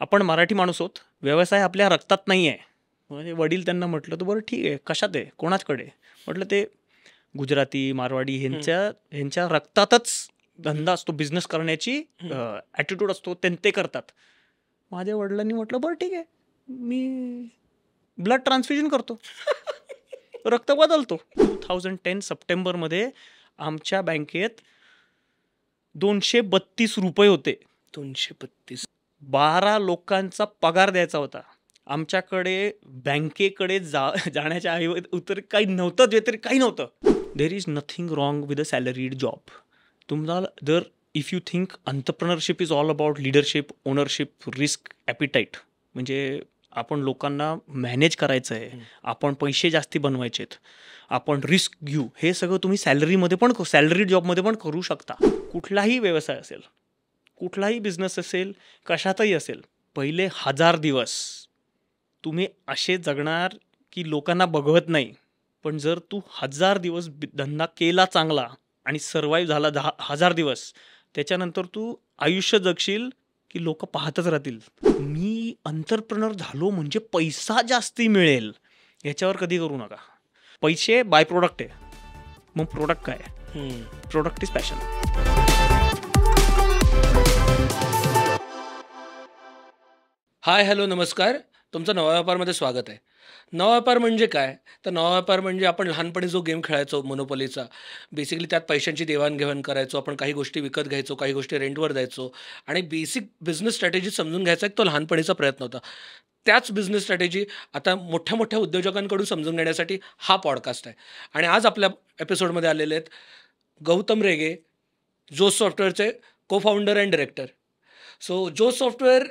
आपण मराठी माणूस आहोत व्यवसाय आपल्या रक्तात नाही आहे म्हणजे वडील त्यांना म्हटलं तर बरं ठीक आहे कशात आहे कोणाचकडे म्हटलं ते गुजराती मारवाडी ह्यांच्या ह्यांच्या रक्तातच धंदा असतो बिझनेस करण्याची ॲटिट्यूड असतो त्यां ते करतात माझ्या वडिलांनी म्हटलं बरं ठीक आहे मी ब्लड ट्रान्सफ्युजन करतो रक्त बदलतो टू थाउजंड टेन सप्टेंबरमध्ये आमच्या बँकेत दोनशे बत्तीस रुपये होते दोनशे बत्तीस बारा लोकांचा पगार द्यायचा होता आमच्याकडे बँकेकडे जा जाण्याच्या आई उत्तर काही नव्हतं जे तरी काही नव्हतं देर is nothing wrong with a salaried job तुम्हाला जर if you think entrepreneurship is all about leadership ownership risk appetite म्हणजे आपण लोकांना मॅनेज करायचं आहे आपण पैसे जास्ती बनवायचे आहेत आपण रिस्क घेऊ हे सगळं तुम्ही सॅलरीमध्ये पण सॅलरीड जॉबमध्ये पण करू शकता कुठलाही व्यवसाय असेल कुठलाही बिझनेस असेल कशातही असेल पहिले हजार दिवस तुम्ही असे जगणार की लोकांना बघवत नाही पण जर तू हजार दिवस धंदा केला चांगला आणि सर्वाईव्ह झाला दहा हजार दिवस त्याच्यानंतर तू आयुष्य जगशील की लोक पाहतच राहतील मी अंतरप्रनर झालो म्हणजे पैसा जास्ती मिळेल याच्यावर कधी करू नका पैसे बाय प्रोडक्ट आहे मग प्रोडक्ट काय product is passion hi hello नमस्कार तुमचं नवा व्यापारमध्ये स्वागत आहे नवा व्यापार म्हणजे काय तर नवा व्यापार म्हणजे आपण लहानपणी जो गेम खेळायचो मनोपलीचा बेसिकली त्यात पैशांची देवाणघेवाण करायचो आपण काही गोष्टी विकत घ्यायचो काही गोष्टी रेंटवर द्यायचो आणि बेसिक बिझनेस स्ट्रॅटेजी समजून घ्यायचा एक तो लहानपणीचा प्रयत्न होता त्याच बिझनेस स्ट्रॅटेजी आता मोठ्या मोठ्या उद्योजकांकडून समजून घेण्यासाठी हा पॉडकास्ट आहे आणि आज आपल्या एपिसोडमध्ये आलेले आहेत गौतम रेगे जो सॉफ्टवेअरचे को अँड डिरेक्टर सो जो सॉफ्टवेअर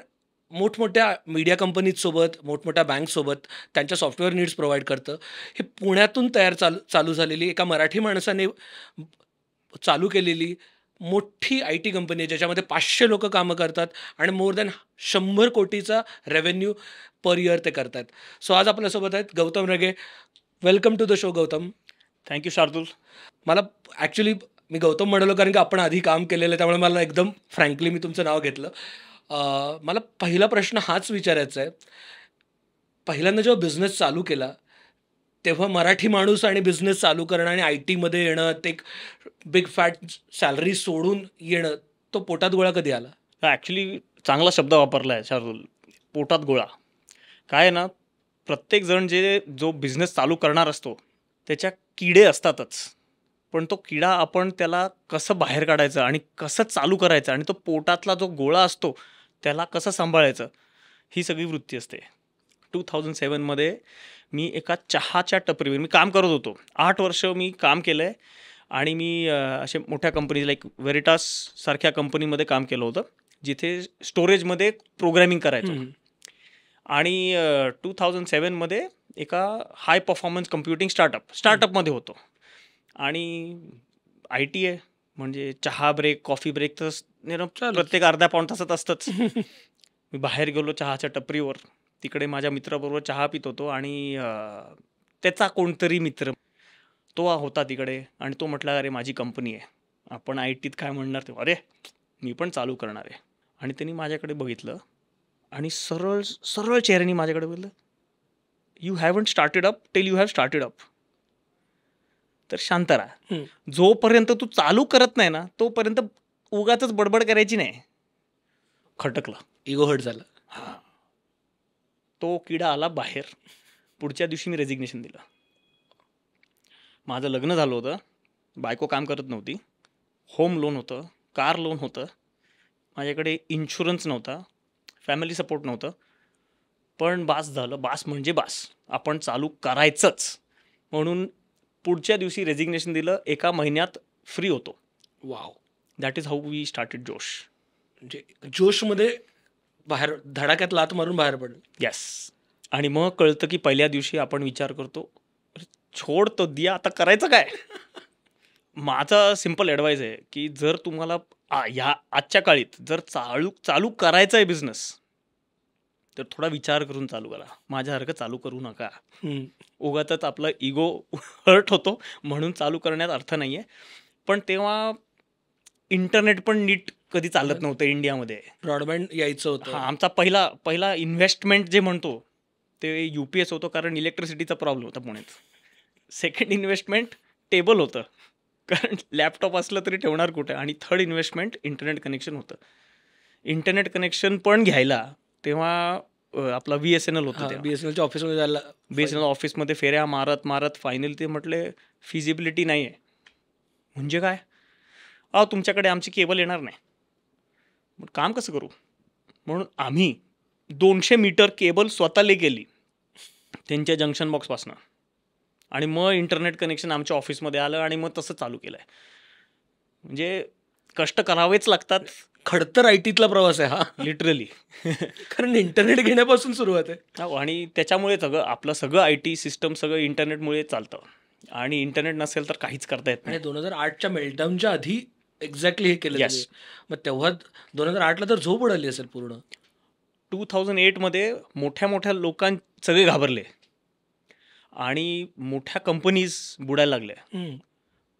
मोठमोठ्या मीडिया कंपनीजसोबत मोठमोठ्या बँकसोबत त्यांच्या सॉफ्टवेअर नीड्स प्रोव्हाइड करतं हे पुण्यातून तयार चाल चालू झालेली एका मराठी माणसाने चालू केलेली मोठी आय टी कंपनी आहे ज्याच्यामध्ये पाचशे लोक कामं करतात आणि मोर दॅन शंभर कोटीचा रेव्हेन्यू पर इयर ते करतात सो आज आपल्यासोबत आहेत Gautam Rege welcome to the show Gautam thank you Shardul मला ॲक्च्युली मी गौतम म्हणलो कारण की आपण आधी काम केलेलं आहे त्यामुळे मला एकदम फ्रँकली मी तुमचं नाव घेतलं मला पहिला प्रश्न हाच विचारायचा आहे पहिल्यांदा जेव्हा बिझनेस चालू केला तेव्हा मराठी माणूस आणि बिझनेस चालू करणं आणि आय टीमध्ये येणं ते एक बिग फॅट सॅलरी सोडून येणं तो पोटात गोळा कधी आला ॲक्च्युली चांगला शब्द वापरला आहे शार्दूल पोटात गोळा काय ना प्रत्येकजण जे जो बिझनेस चालू करणार असतो त्याच्या किडे असतातच पण तो किडा आपण त्याला कसं बाहेर काढायचं आणि कसं चालू करायचं आणि तो पोटातला जो गोळा असतो त्याला कसं सांभाळायचं ही सगळी वृत्ती असते टू थाउजंड सेवनमध्ये मी एका चहाच्या टपरीवर मी काम करत होतो आठ वर्ष मी काम केलं आहे आणि मी असे मोठ्या कंपनी लाईक वेरिटास सारख्या कंपनीमध्ये काम केलं होतं जिथे स्टोरेजमध्ये प्रोग्रॅमिंग करायचं आणि टू थाउजंड सेवनमध्ये एका हाय परफॉर्मन्स कम्प्युटिंग स्टार्टअप स्टार्टअपमध्ये होतो आणि आय टी आहे म्हणजे चहा ब्रेक कॉफी ब्रेक तर प्रत्येक अर्धा पाऊण तासात असतंच मी बाहेर गेलो चहाच्या टपरीवर तिकडे माझ्या मित्राबरोबर चहा पित होतो आणि त्याचा कोणतरी मित्र तो होता तिकडे आणि तो म्हटला अरे माझी कंपनी आहे आपण आय टीत काय म्हणणार ते अरे मी पण चालू करणार आहे आणि त्यांनी माझ्याकडे बघितलं आणि सरळ सरळ चेहऱ्याने माझ्याकडे बघितलं you haven't started up tell you have started up तर शांत राहा जोपर्यंत तू चालू करत नाही ना तोपर्यंत उगाच बडबड करायची नाही खटकला इगो हट झाला हां तो किडा आला बाहेर पुढच्या दिवशी मी रेजिग्नेशन दिलं माझं लग्न झालं होतं बायको काम करत नव्हती होम लोन होतं कार लोन होतं माझ्याकडे इन्शुरन्स नव्हता फॅमिली सपोर्ट नव्हतं पण बास झालं बास म्हणजे बास आपण चालू करायचंच म्हणून पुढच्या दिवशी रेझिग्नेशन दिलं एका महिन्यात फ्री होतो wow that is how we started जोश म्हणजे जोशमध्ये बाहेर धडाक्यात लात मारून बाहेर पडलं येस आणि मग कळतं की पहिल्या दिवशी आपण विचार करतो छोड तो दिया आता करायचं काय माझा सिम्पल ॲडवाईज आहे की जर तुम्हाला ह्या आजच्या काळीत जर चालू चालू करायचं आहे बिझनेस तर थोडा विचार करून चालू करा माझ्यासारखं चालू करू नका उगातच आपला इगो हर्ट होतो म्हणून चालू करण्यात अर्थ नाही आहे पण तेव्हा इंटरनेट पण नीट कधी चालत नव्हतं इंडियामध्ये ब्रॉडबँड यायचं होतं आमचा पहिला पहिला इन्व्हेस्टमेंट जे म्हणतो ते यू पी एस होतं कारण इलेक्ट्रिसिटीचा प्रॉब्लेम होता पुण्यात सेकंड इन्व्हेस्टमेंट टेबल होतं कारण लॅपटॉप असलं तरी ठेवणार कुठे आणि थर्ड इन्व्हेस्टमेंट इंटरनेट कनेक्शन होतं इंटरनेट कनेक्शन पण घ्यायला तेव्हा आपला बी एस एन एल होता बी एस एन एलच्या ऑफिसमध्ये जायला बी एस एन एल ऑफिसमध्ये फेऱ्या मारत मारत फायनल ते म्हटले फिजिबिलिटी नाही आहे म्हणजे काय अहो तुमच्याकडे आमची केबल येणार नाही मग काम कसं करू म्हणून आम्ही दोनशे मीटर केबल स्वतःले गेली त्यांच्या जंक्शन बॉक्सपासनं आणि मग इंटरनेट कनेक्शन आमच्या ऑफिसमध्ये आलं आणि मग तसं चालू केलं आहे म्हणजे कष्ट करावेच लागतात खडतर आय टीतला प्रवास आहे हा लिटरली कारण इंटरनेट घेण्यापासून सुरुवात आहे आणि त्याच्यामुळे सगळं आपलं सगळं आय टी सिस्टम सगळं इंटरनेटमुळे चालतं आणि इंटरनेट नसेल तर काहीच करता येत नाही दोन हजार आठच्या मेल्टाऊनच्या आधी एक्झॅक्टली हे केलं मग तेव्हा दोन हजार आठला तर झोप उडाली असेल पूर्ण टू थाउजंड एटमध्ये मोठ्या मोठ्या लोकां सगळे घाबरले आणि मोठ्या कंपनीज बुडायला लागल्या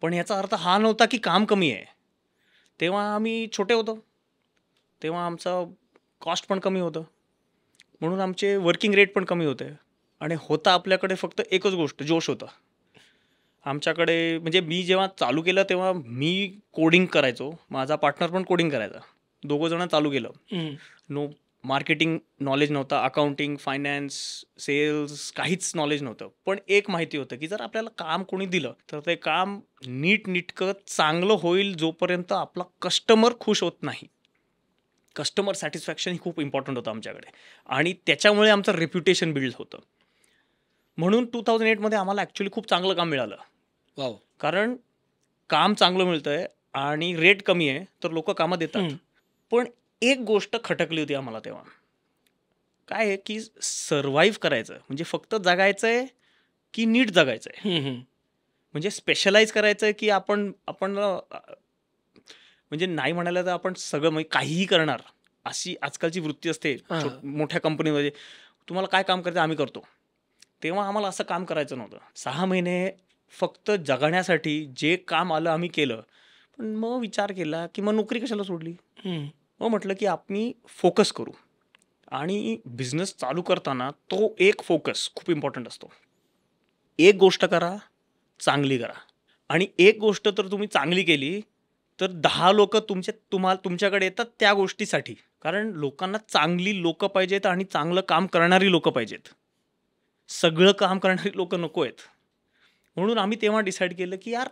पण याचा अर्थ हा नव्हता की काम कमी आहे तेव्हा आम्ही छोटे होतो तेव्हा आमचा कॉस्ट पण कमी होतं म्हणून आमचे वर्किंग रेट पण कमी होते आणि होता आपल्याकडे फक्त एकच गोष्ट जोश होता आमच्याकडे म्हणजे मी जेव्हा चालू केलं तेव्हा मी कोडिंग करायचो माझा पार्टनर पण कोडिंग करायचा दोघं जण चालू केलं नो मार्केटिंग नॉलेज नव्हता अकाउंटिंग फायनान्स सेल्स काहीच नॉलेज नव्हतं पण एक माहिती होतं की जर आपल्याला काम कोणी दिलं तर ते काम नीट नीटकं चांगलं होईल जोपर्यंत आपला कस्टमर खुश होत नाही कस्टमर सॅटिस्फॅक्शन ही खूप इम्पॉर्टंट होतं आमच्याकडे आणि त्याच्यामुळे आमचं रेप्युटेशन बिल्ड होतं म्हणून टू थाउजंड एटमध्ये आम्हाला ॲक्च्युली खूप चांगलं काम मिळालं वाव कारण काम चांगलं मिळतं आहे आणि रेट कमी आहे तर लोक कामं देतात पण एक गोष्ट खटकली होती आम्हाला तेव्हा काय आहे की सर्वाईव्ह करायचं म्हणजे फक्त जगायचं आहे की नीट जगायचं आहे म्हणजे स्पेशलाइज करायचं आहे की आपण आपण म्हणजे नाही म्हणायला तर आपण सगळं म्हणजे काहीही करणार अशी आजकालची वृत्ती असते मोठ्या कंपनीमध्ये तुम्हाला काय काम करायचं आम्ही करतो तेव्हा आम्हाला असं काम करायचं नव्हतं सहा महिने फक्त जगण्यासाठी जे काम आलं आम्ही केलं पण मग विचार केला की मग नोकरी कशाला सोडली मग म्हटलं की आम्ही फोकस करू आणि बिझनेस चालू करताना तो एक फोकस खूप इम्पॉर्टंट असतो एक गोष्ट करा चांगली करा आणि एक गोष्ट तर तुम्ही चांगली केली तर दहा लोक तुमच्या तुम्हाला तुमच्याकडे येतात त्या गोष्टीसाठी कारण लोकांना चांगली लोकं पाहिजेत आणि चांगलं काम करणारी लोकं पाहिजेत सगळं काम करणारी लोकं नको आहेत म्हणून आम्ही तेव्हा डिसाईड केलं की यार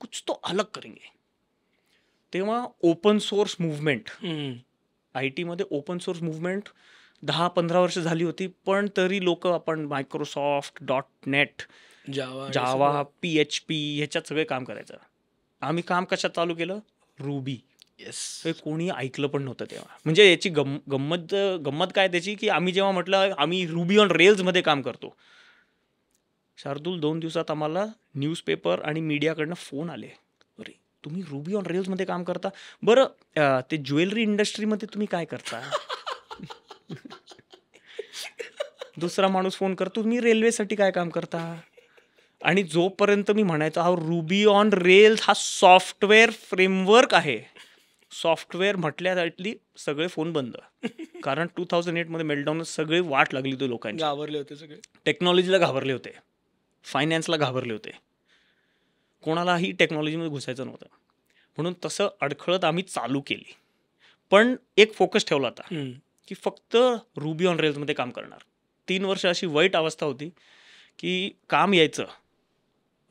कुछ तो अलग करेंगे तेव्हा ओपन सोर्स मुवमेंट आय टीमध्ये ओपन सोर्स मुवमेंट दहा पंधरा वर्ष झाली होती पण तरी लोक आपण Microsoft dot net Java Java P H P ह्याच्यात सगळे काम करायचं आम्ही काम कशात चालू केलं रुबी येस हे कोणी ऐकलं पण नव्हतं तेव्हा म्हणजे याची गम गंमत गंमत काय त्याची की आम्ही जेव्हा म्हटलं आम्ही रुबी ऑन रेल्समध्ये काम करतो शार्दूल दोन दिवसात आम्हाला न्यूजपेपर आणि मीडियाकडनं फोन आले अरे तुम्ही रुबी ऑन रेल्समध्ये काम करता बरं ते ज्वेलरी इंडस्ट्रीमध्ये तुम्ही काय करता दुसरा माणूस फोन करतो तुम्ही रेल्वेसाठी काय काम करता आणि जोपर्यंत मी म्हणायचो हा रुबी ऑन रेल्स हा सॉफ्टवेअर फ्रेमवर्क आहे सॉफ्टवेअर म्हटल्यासाठी सगळे फोन बंद कारण टू थाउजंड एटमध्ये मेल्टडाऊन सगळी वाट लागली होती लोकांची घाबरले होते सगळे टेक्नॉलॉजीला घाबरले होते फायनान्सला घाबरले होते कोणालाही टेक्नॉलॉजीमध्ये घुसायचं नव्हतं म्हणून तसं अडखळत आम्ही चालू केली पण एक फोकस ठेवला होता की फक्त रुबी ऑन रेल्समध्ये काम करणार तीन वर्ष अशी वाईट अवस्था होती की काम यायचं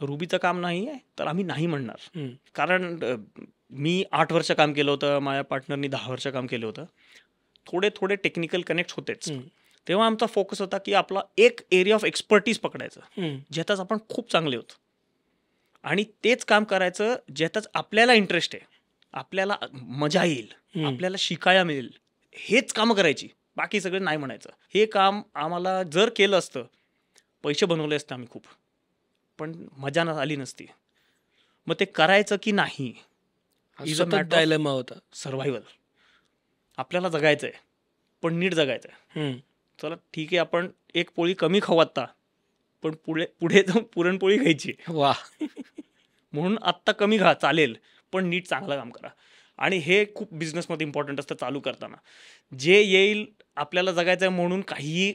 रुबीचं काम नाही आहे तर आम्ही नाही म्हणणार कारण मी आठ वर्ष काम केलं होतं माझ्या पार्टनरनी दहा वर्ष काम केलं होतं थोडे थोडे टेक्निकल कनेक्ट होतेच तेव्हा आमचा फोकस होता की आपला एक एरिया ऑफ एक्सपर्टीज पकडायचं ज्यातच आपण खूप चांगले होतो आणि तेच काम करायचं ज्यातच आपल्याला इंटरेस्ट आहे आपल्याला मजा येईल आपल्याला शिकायला मिळेल हेच काम करायची बाकी सगळं नाही म्हणायचं हे काम आम्हाला जर केलं असतं पैसे बनवले असते आम्ही खूप पण मजा न आली नसती मग ते करायचं की नाही इज डायलेमा होता सर्व्हायवल आपल्याला जगायचं आहे पण नीट जगायचं चला ठीक आहे आपण एक पोळी कमी खाऊ आत्ता पण पुढे पुढे जाऊन पुरणपोळी घ्यायची वा म्हणून आत्ता कमी खा चालेल पण नीट चांगलं काम करा आणि हे खूप बिझनेसमध्ये इम्पॉर्टंट असतं चालू करताना जे येईल आपल्याला जगायचं आहे म्हणून काहीही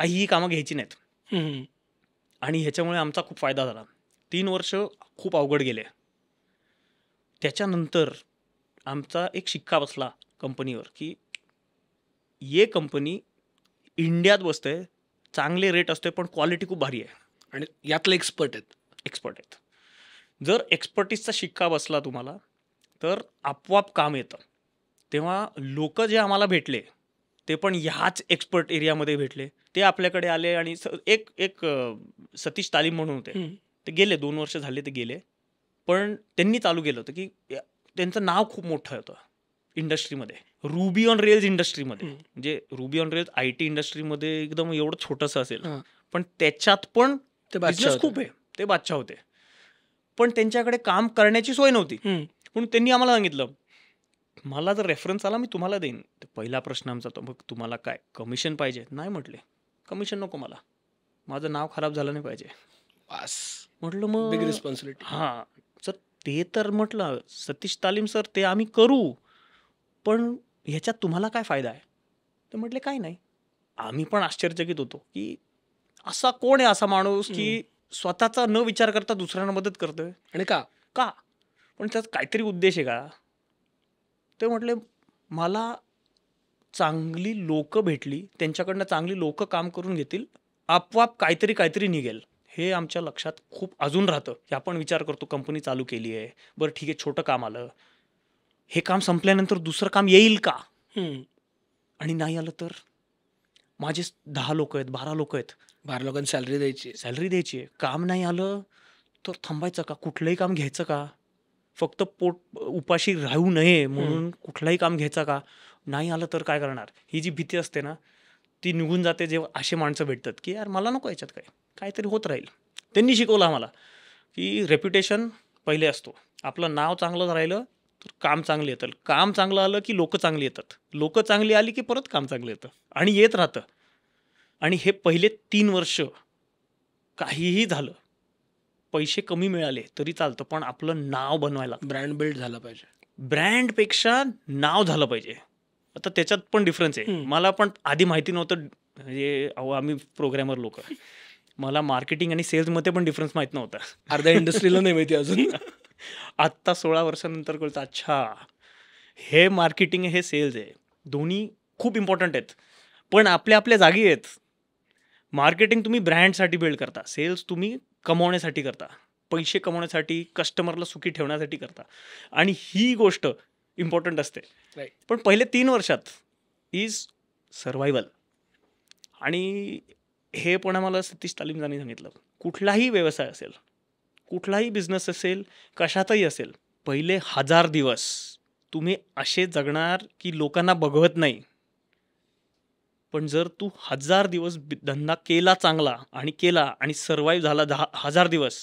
काहीही कामं घ्यायची नाहीत आणि ह्याच्यामुळे आमचा खूप फायदा झाला तीन वर्ष खूप अवघड गेले त्याच्यानंतर आमचा एक शिक्का बसला कंपनीवर की ये कंपनी इंडियात बसते चांगले रेट असते पण क्वालिटी खूप भारी आहे आणि यातले एक्सपर्ट आहेत एक्सपर्ट आहेत जर एक्सपर्टीजचा शिक्का बसला तुम्हाला तर आपोआप काम येतं तेव्हा लोक जे आम्हाला भेटले ते पण ह्याच एक्सपर्ट एरियामध्ये भेटले ते आपल्याकडे आले आणि एक एक सतीश तालीम म्हणून होते ते गेले दोन वर्ष झाले ते गेले पण त्यांनी चालू केलं होतं की त्यांचं नाव खूप मोठं होतं इंडस्ट्रीमध्ये रुबी ऑन रेल्स इंडस्ट्रीमध्ये म्हणजे Ruby on Rails I T इंडस्ट्रीमध्ये एकदम एवढं छोटंसं असेल पण त्याच्यात पण ते बिझनेस खूप आहे ते बादशाह होते पण त्यांच्याकडे काम करण्याची सोय नव्हती म्हणून त्यांनी आम्हाला सांगितलं मला जर रेफरन्स आला मी तुम्हाला देईन तर पहिला प्रश्न आमचा तो मग तुम्हाला काय कमिशन पाहिजे नाही म्हटले कमिशन नको मला माझं नाव खराब झालं नाही पाहिजे बस म्हटलं मग रिस्पॉन्सिबिलिटी हां सर ते तर म्हटलं सतीश तालीम सर ते आम्ही करू पण ह्याच्यात तुम्हाला काय फायदा आहे तर म्हटले काय नाही आम्ही पण आश्चर्यचकित होतो की असा कोण आहे असा माणूस की स्वतःचा न विचार करता दुसऱ्यांना मदत करतोय आणि का का पण त्याचा काहीतरी उद्देश आहे का ते म्हटले मला चांगली लोकं भेटली त्यांच्याकडनं चांगली लोकं काम करून घेतील आपोआप काहीतरी काहीतरी निघेल हे आमच्या लक्षात खूप अजून राहतं की आपण विचार करतो कंपनी चालू केली आहे बरं ठीक आहे छोटं काम आलं हे काम संपल्यानंतर दुसरं काम येईल का आणि नाही आलं तर माझे दहा लोक आहेत बारा लोक आहेत बारा लोकांना सॅलरी द्यायची सॅलरी द्यायची काम नाही आलं तर थांबायचं का कुठलंही काम घ्यायचं का फक्त पोट उपाशी राहू नये म्हणून कुठलाही काम घ्यायचा का नाही आलं तर काय करणार ही जी भीती असते ना ती निघून जाते जेव्हा असे माणसं भेटतात की यार मला नको याच्यात काय काहीतरी होत राहील त्यांनी शिकवलं आम्हाला की रेप्युटेशन पहिले असतो आपलं नाव चांगलं राहिलं तर काम चांगलं येतं काम चांगलं आलं की लोकं चांगली येतात लोकं चांगली आली की परत काम चांगलं येतं आणि येत राहतं आणि हे पहिले तीन वर्ष काहीही झालं पैसे कमी मिळाले तरी चालतं पण आपलं नाव बनवायला ब्रँड बिल्ड झालं पाहिजे ब्रँडपेक्षा नाव झालं पाहिजे आता त्याच्यात पण डिफरन्स आहे मला पण आधी माहिती नव्हतं म्हणजे अहो आम्ही प्रोग्रॅमर लोक मला मार्केटिंग आणि सेल्समध्ये पण डिफरन्स माहीत नव्हता अर्ध्या इंडस्ट्रीला नाही माहिती अजून आत्ता सोळा वर्षानंतर कळतं अच्छा हे मार्केटिंग हे सेल्स आहे दोन्ही खूप इम्पॉर्टंट आहेत पण आपल्या आपल्या जागी आहेत मार्केटिंग तुम्ही ब्रँडसाठी बिल्ड करता सेल्स तुम्ही कमवण्यासाठी करता पैसे कमवण्यासाठी कस्टमरला सुखी ठेवण्यासाठी करता आणि ही गोष्ट इम्पॉर्टंट असते पण पहिले तीन वर्षात इज सर्वायवल आणि हे पण आम्हाला सतीश तालीमजाने सांगितलं कुठलाही व्यवसाय असेल कुठलाही बिझनेस असेल कशातही असेल पहिले हजार दिवस तुम्ही असे जगणार की लोकांना बघवत नाही पण जर तू हजार दिवस धंदा केला चांगला आणि केला आणि सर्वाईव्ह झाला दहा हजार दिवस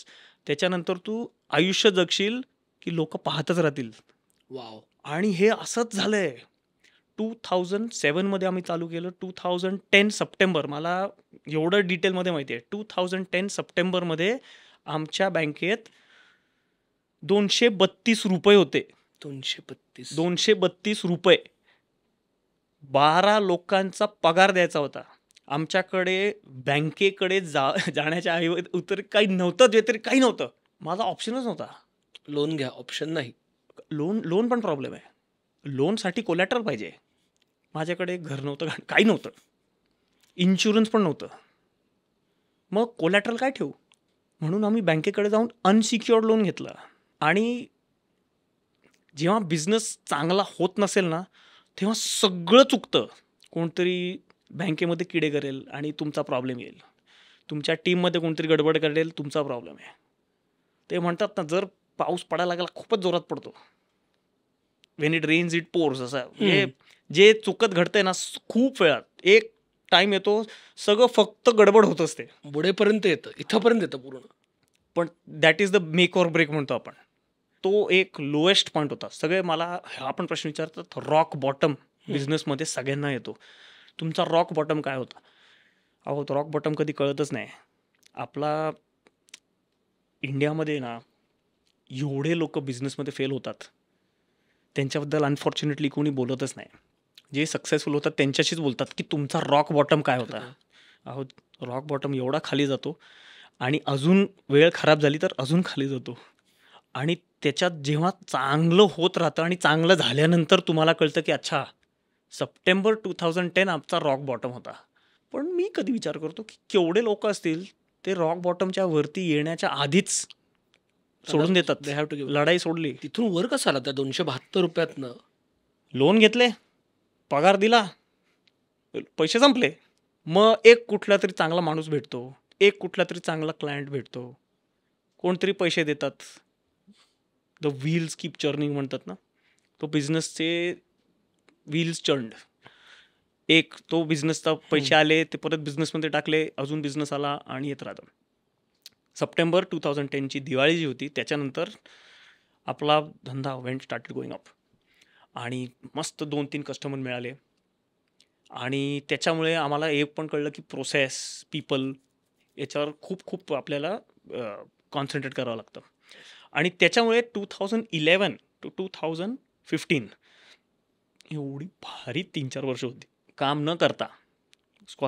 त्याच्यानंतर तू आयुष्य जगशील की लोक पाहतच राहतील वाव आणि हे असंच झालंय टू थाउजंड सेवनमध्ये आम्ही चालू केलं टू थाउजंड टेन सप्टेंबर मला एवढं डिटेलमध्ये माहिती आहे टू थाउजंड टेन सप्टेंबरमध्ये आमच्या बँकेत दोनशे बत्तीस रुपये होते दोनशे बत्तीस दोनशे बत्तीस रुपये बारा लोकांचा पगार द्यायचा होता आमच्याकडे बँकेकडे जा जाण्याच्या आई उत्तर काही नव्हतं तरी काही नव्हतं माझा ऑप्शनच नव्हता लोन घ्या ऑप्शन नाही लोन लोन पण प्रॉब्लेम आहे लोनसाठी कोलॅटर पाहिजे माझ्याकडे घर नव्हतं काही नव्हतं इन्शुरन्स पण नव्हतं मग कोलॅटरल काय ठेवू म्हणून आम्ही बँकेकडे जाऊन अनसिक्युअर्ड लोन घेतलं आणि जेव्हा बिझनेस चांगला होत नसेल ना तेव्हा सगळं चुकतं कोणतरी बँकेमध्ये किडे करेल आणि तुमचा प्रॉब्लेम येईल तुमच्या टीममध्ये कोणतरी गडबड करेल तुमचा प्रॉब्लेम आहे ते म्हणतात ना जर पाऊस पडायला लागला खूपच जोरात पडतो when it rains it pours असं हे जे चुकत घडतंय ना खूप वेळात एक टाइम येतो सगळं फक्त गडबड होत असते बुडेपर्यंत येतं इथंपर्यंत येतं पूर्ण पण that is the make or break म्हणतो आपण तो एक लोएस्ट पॉईंट होता सगळे मला आपण प्रश्न विचारतात रॉक बॉटम बिझनेसमध्ये सगळ्यांना येतो तुमचा रॉक बॉटम काय होता अहो रॉक बॉटम कधी कळतच नाही आपला इंडियामध्ये ना एवढे लोक बिझनेसमध्ये फेल होतात त्यांच्याबद्दल अनफॉर्च्युनेटली कोणी बोलतच नाही जे सक्सेसफुल होतात त्यांच्याशीच बोलतात की तुमचा रॉक बॉटम काय होता अहो रॉक बॉटम एवढा खाली जातो आणि अजून वेळ खराब झाली तर अजून खाली जातो आणि त्याच्यात जेव्हा चांगलं होत राहतं आणि चांगलं झाल्यानंतर तुम्हाला कळतं की अच्छा सप्टेंबर टू थाउजंड टेन आमचा रॉक बॉटम होता पण मी कधी विचार करतो की केवढे लोक असतील ते रॉक बॉटमच्या वरती येण्याच्या आधीच सोडून देतात दे हॅव टू लढाई सोडली तिथून वर कसा आला त्या दोनशे बहात्तर रुपयातनं लोन घेतले पगार दिला पैसे संपले मग एक कुठला तरी चांगला माणूस भेटतो एक कुठला तरी चांगला क्लायंट भेटतो कोणतरी पैसे देतात द व्हील्स कीप चर्निंग म्हणतात ना तो बिझनेसचे व्हील्स चर्न्ड एक तो बिझनेसचा पैसे आले ते परत बिझनेसमध्ये टाकले अजून बिझनेस आला आणि येत राहतं सप्टेंबर टू थाउजंड टेनची दिवाळी जी होती त्याच्यानंतर आपला धंदा वेंट स्टार्टेड गोईंग अप आणि मस्त दोन तीन कस्टमर मिळाले आणि त्याच्यामुळे आम्हाला एक पण कळलं की प्रोसेस पीपल याच्यावर खूप खूप आपल्याला कॉन्सन्ट्रेट करावं लागतं आणि त्याच्यामुळे two thousand eleven to two thousand fifteen एवढी भारी तीन चार वर्ष होती काम न करता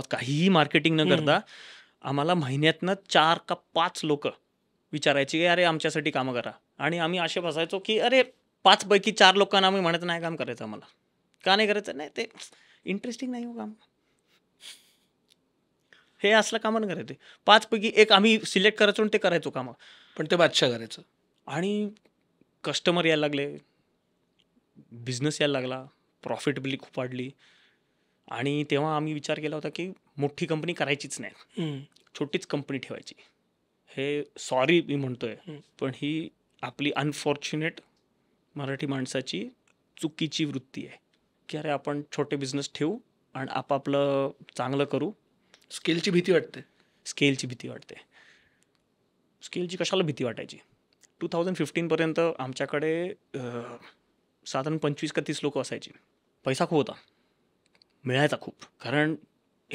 काहीही मार्केटिंग न करता आम्हाला महिन्यातनं चार का पाच लोक विचारायची की अरे आमच्यासाठी कामं करा आणि आम्ही असे बसायचो की अरे पाचपैकी चार लोकांना आम्ही म्हणत नाही काम करायचं आम्हाला का नाही करायचं नाही ते इंटरेस्टिंग नाही हो काम हे असलं कामं करायचे पाचपैकी एक आम्ही सिलेक्ट करायचो आणि ते करायचो कामं पण ते बादशाह करायचं आणि कस्टमर यायला लागले बिझनेस यायला लागला प्रॉफिटेबली खूप वाढली आणि तेव्हा आम्ही विचार केला होता की मोठी कंपनी करायचीच नाही छोटीच कंपनी ठेवायची हे सॉरी मी म्हणतोय पण ही आपली अनफॉर्च्युनेट मराठी माणसाची चुकीची वृत्ती आहे की अरे आपण छोटे बिझनेस ठेवू आणि आपापलं चांगलं करू स्केलची भीती वाटते स्केलची भीती वाटते स्केलची कशाला भीती वाटायची टू थाउजंड फिफ्टीनपर्यंत आमच्याकडे साधारण पंचवीस का तीस लोकं असायची पैसा खूप होता मिळायचा खूप कारण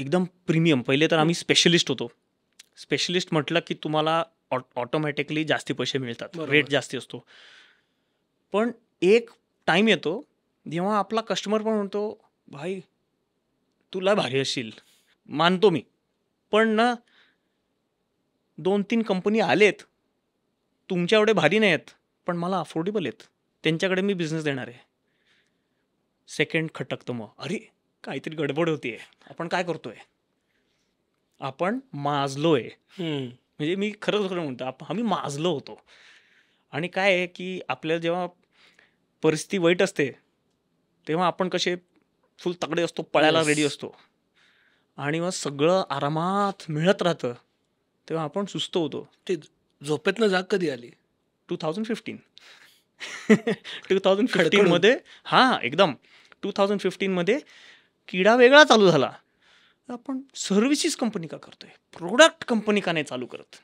एकदम प्रीमियम पहिले तर आम्ही स्पेशलिस्ट होतो स्पेशलिस्ट म्हटलं की तुम्हाला ऑ ऑटोमॅटिकली जास्ती पैसे मिळतात रेट जास्ती असतो पण एक टाईम येतो जेव्हा आपला कस्टमर पण म्हणतो भाई तुला भारी असशील मानतो मी पण ना दोन तीन कंपनी आलेत तुमच्या एवढे भारी नाही आहेत पण मला अफोर्डेबल आहेत त्यांच्याकडे मी बिझनेस देणार आहे सेकंड खटकतो मग अरे काहीतरी गडबड होती आहे आपण काय करतोय आपण माजलो आहे म्हणजे मी खरंच खरं म्हणतो आपण आम्ही माजलो होतो आणि काय आहे की आपल्याला जेव्हा परिस्थिती वाईट असते तेव्हा आपण कसे फुल तगडे असतो पळायला रेडी असतो आणि मग सगळं आरामात मिळत राहतं तेव्हा आपण सुस्त होतो ते झोपेतनं जाग कधी आली टू थाउजंड फिफ्टीन टू थाउजंड फिफ्टीनमध्ये हां एकदम टू थाउजंड फिफ्टीनमध्ये किडा वेगळा चालू झाला आपण सर्व्हिसेस कंपनी का करतोय प्रोडक्ट कंपनी का नाही चालू करत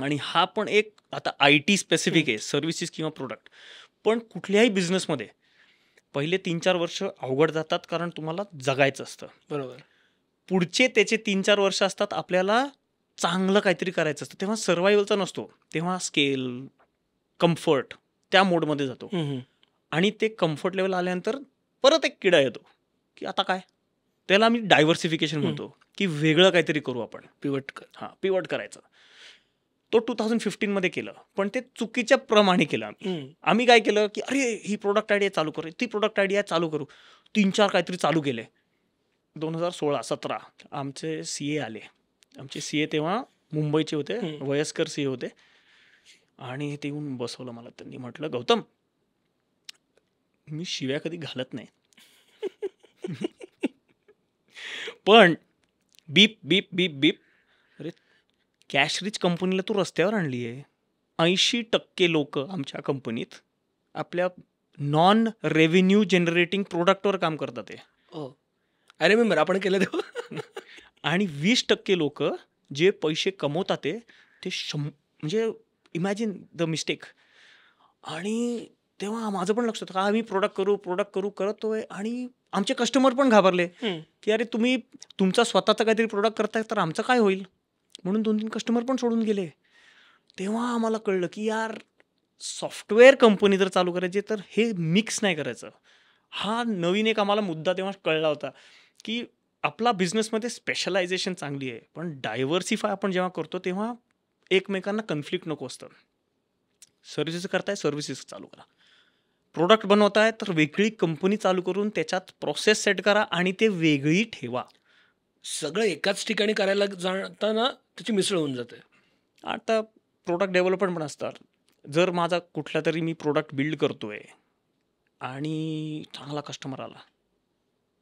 आणि हा पण एक आता आय टी स्पेसिफिक आहे सर्व्हिसेस किंवा प्रोडक्ट पण कुठल्याही बिझनेसमध्ये पहिले तीन चार वर्ष अवघड जातात कारण तुम्हाला जगायचं असतं बरोबर पुढचे त्याचे तीन चार वर्ष असतात आपल्याला चांगलं काहीतरी करायचं असतं तेव्हा सर्वायवलचा नसतो तेव्हा स्केल कम्फर्ट त्या मोडमध्ये जातो आणि ते कम्फर्ट लेवल आल्यानंतर परत एक किडा येतो की आता काय त्याला आम्ही डायव्हर्सिफिकेशन म्हणतो की वेगळं काहीतरी करू आपण पिवट कर हां पिवट करायचं तो टू थाउजंड फिफ्टीनमध्ये केलं पण ते चुकीच्या प्रमाणे केलं आम्ही काय केलं की अरे ही प्रोडक्ट आयडिया चालू करू ती प्रोडक्ट आयडिया चालू करू तीन चार काहीतरी चालू केले दोन हजार सोळा सतरा आमचे सी ए आले आमचे सी ए तेव्हा मुंबईचे होते वयस्कर सी ए होते आणि ते येऊन बसवलं मला त्यांनी म्हटलं गौतम मी शिव्या कधी घालत नाही पण बीप बीप बीप बीप अरे कॅश रिच कंपनीला तू रस्त्यावर आणली आहे ऐंशी टक्के लोक आमच्या कंपनीत आपल्या नॉन रेव्हेन्यू जनरेटिंग प्रोडक्टवर काम करतात ते आय रिमेंबर आपण केलं तेव्हा आणि वीस टक्के लोक जे पैसे कमवतात ते शं म्हणजे इमॅजिन द मिस्टेक आणि तेव्हा माझं पण लक्ष होतं का आम्ही प्रोडक्ट करू प्रोडक्ट करू करतोय आणि आमचे कस्टमर पण घाबरले की अरे तुम्ही तुमचा स्वतःचा काहीतरी प्रोडक्ट करताय तर आमचं काय होईल म्हणून दोन तीन कस्टमर पण सोडून गेले तेव्हा आम्हाला कळलं की यार सॉफ्टवेअर कंपनी जर चालू करायची तर हे मिक्स नाही करायचं हा नवीन एक आम्हाला मुद्दा तेव्हा कळला होता की आपला बिझनेसमध्ये स्पेशलायझेशन चांगली आहे पण डायव्हर्सिफाय आपण जेव्हा करतो तेव्हा एकमेकांना कन्फ्लिक्ट नको असतं सर्व्हिसेस करताय सर्व्हिसेस चालू करा प्रोडक्ट बनवताय तर वेगळी कंपनी चालू करून त्याच्यात प्रोसेस सेट करा आणि ते वेगळी ठेवा सगळं एकाच ठिकाणी करायला जाताना त्याची मिसळ होऊन जाते आता प्रोडक्ट डेव्हलपमेंट पण असतात जर माझा कुठला तरी मी प्रोडक्ट बिल्ड करतो आहे आणि चांगला कस्टमर आला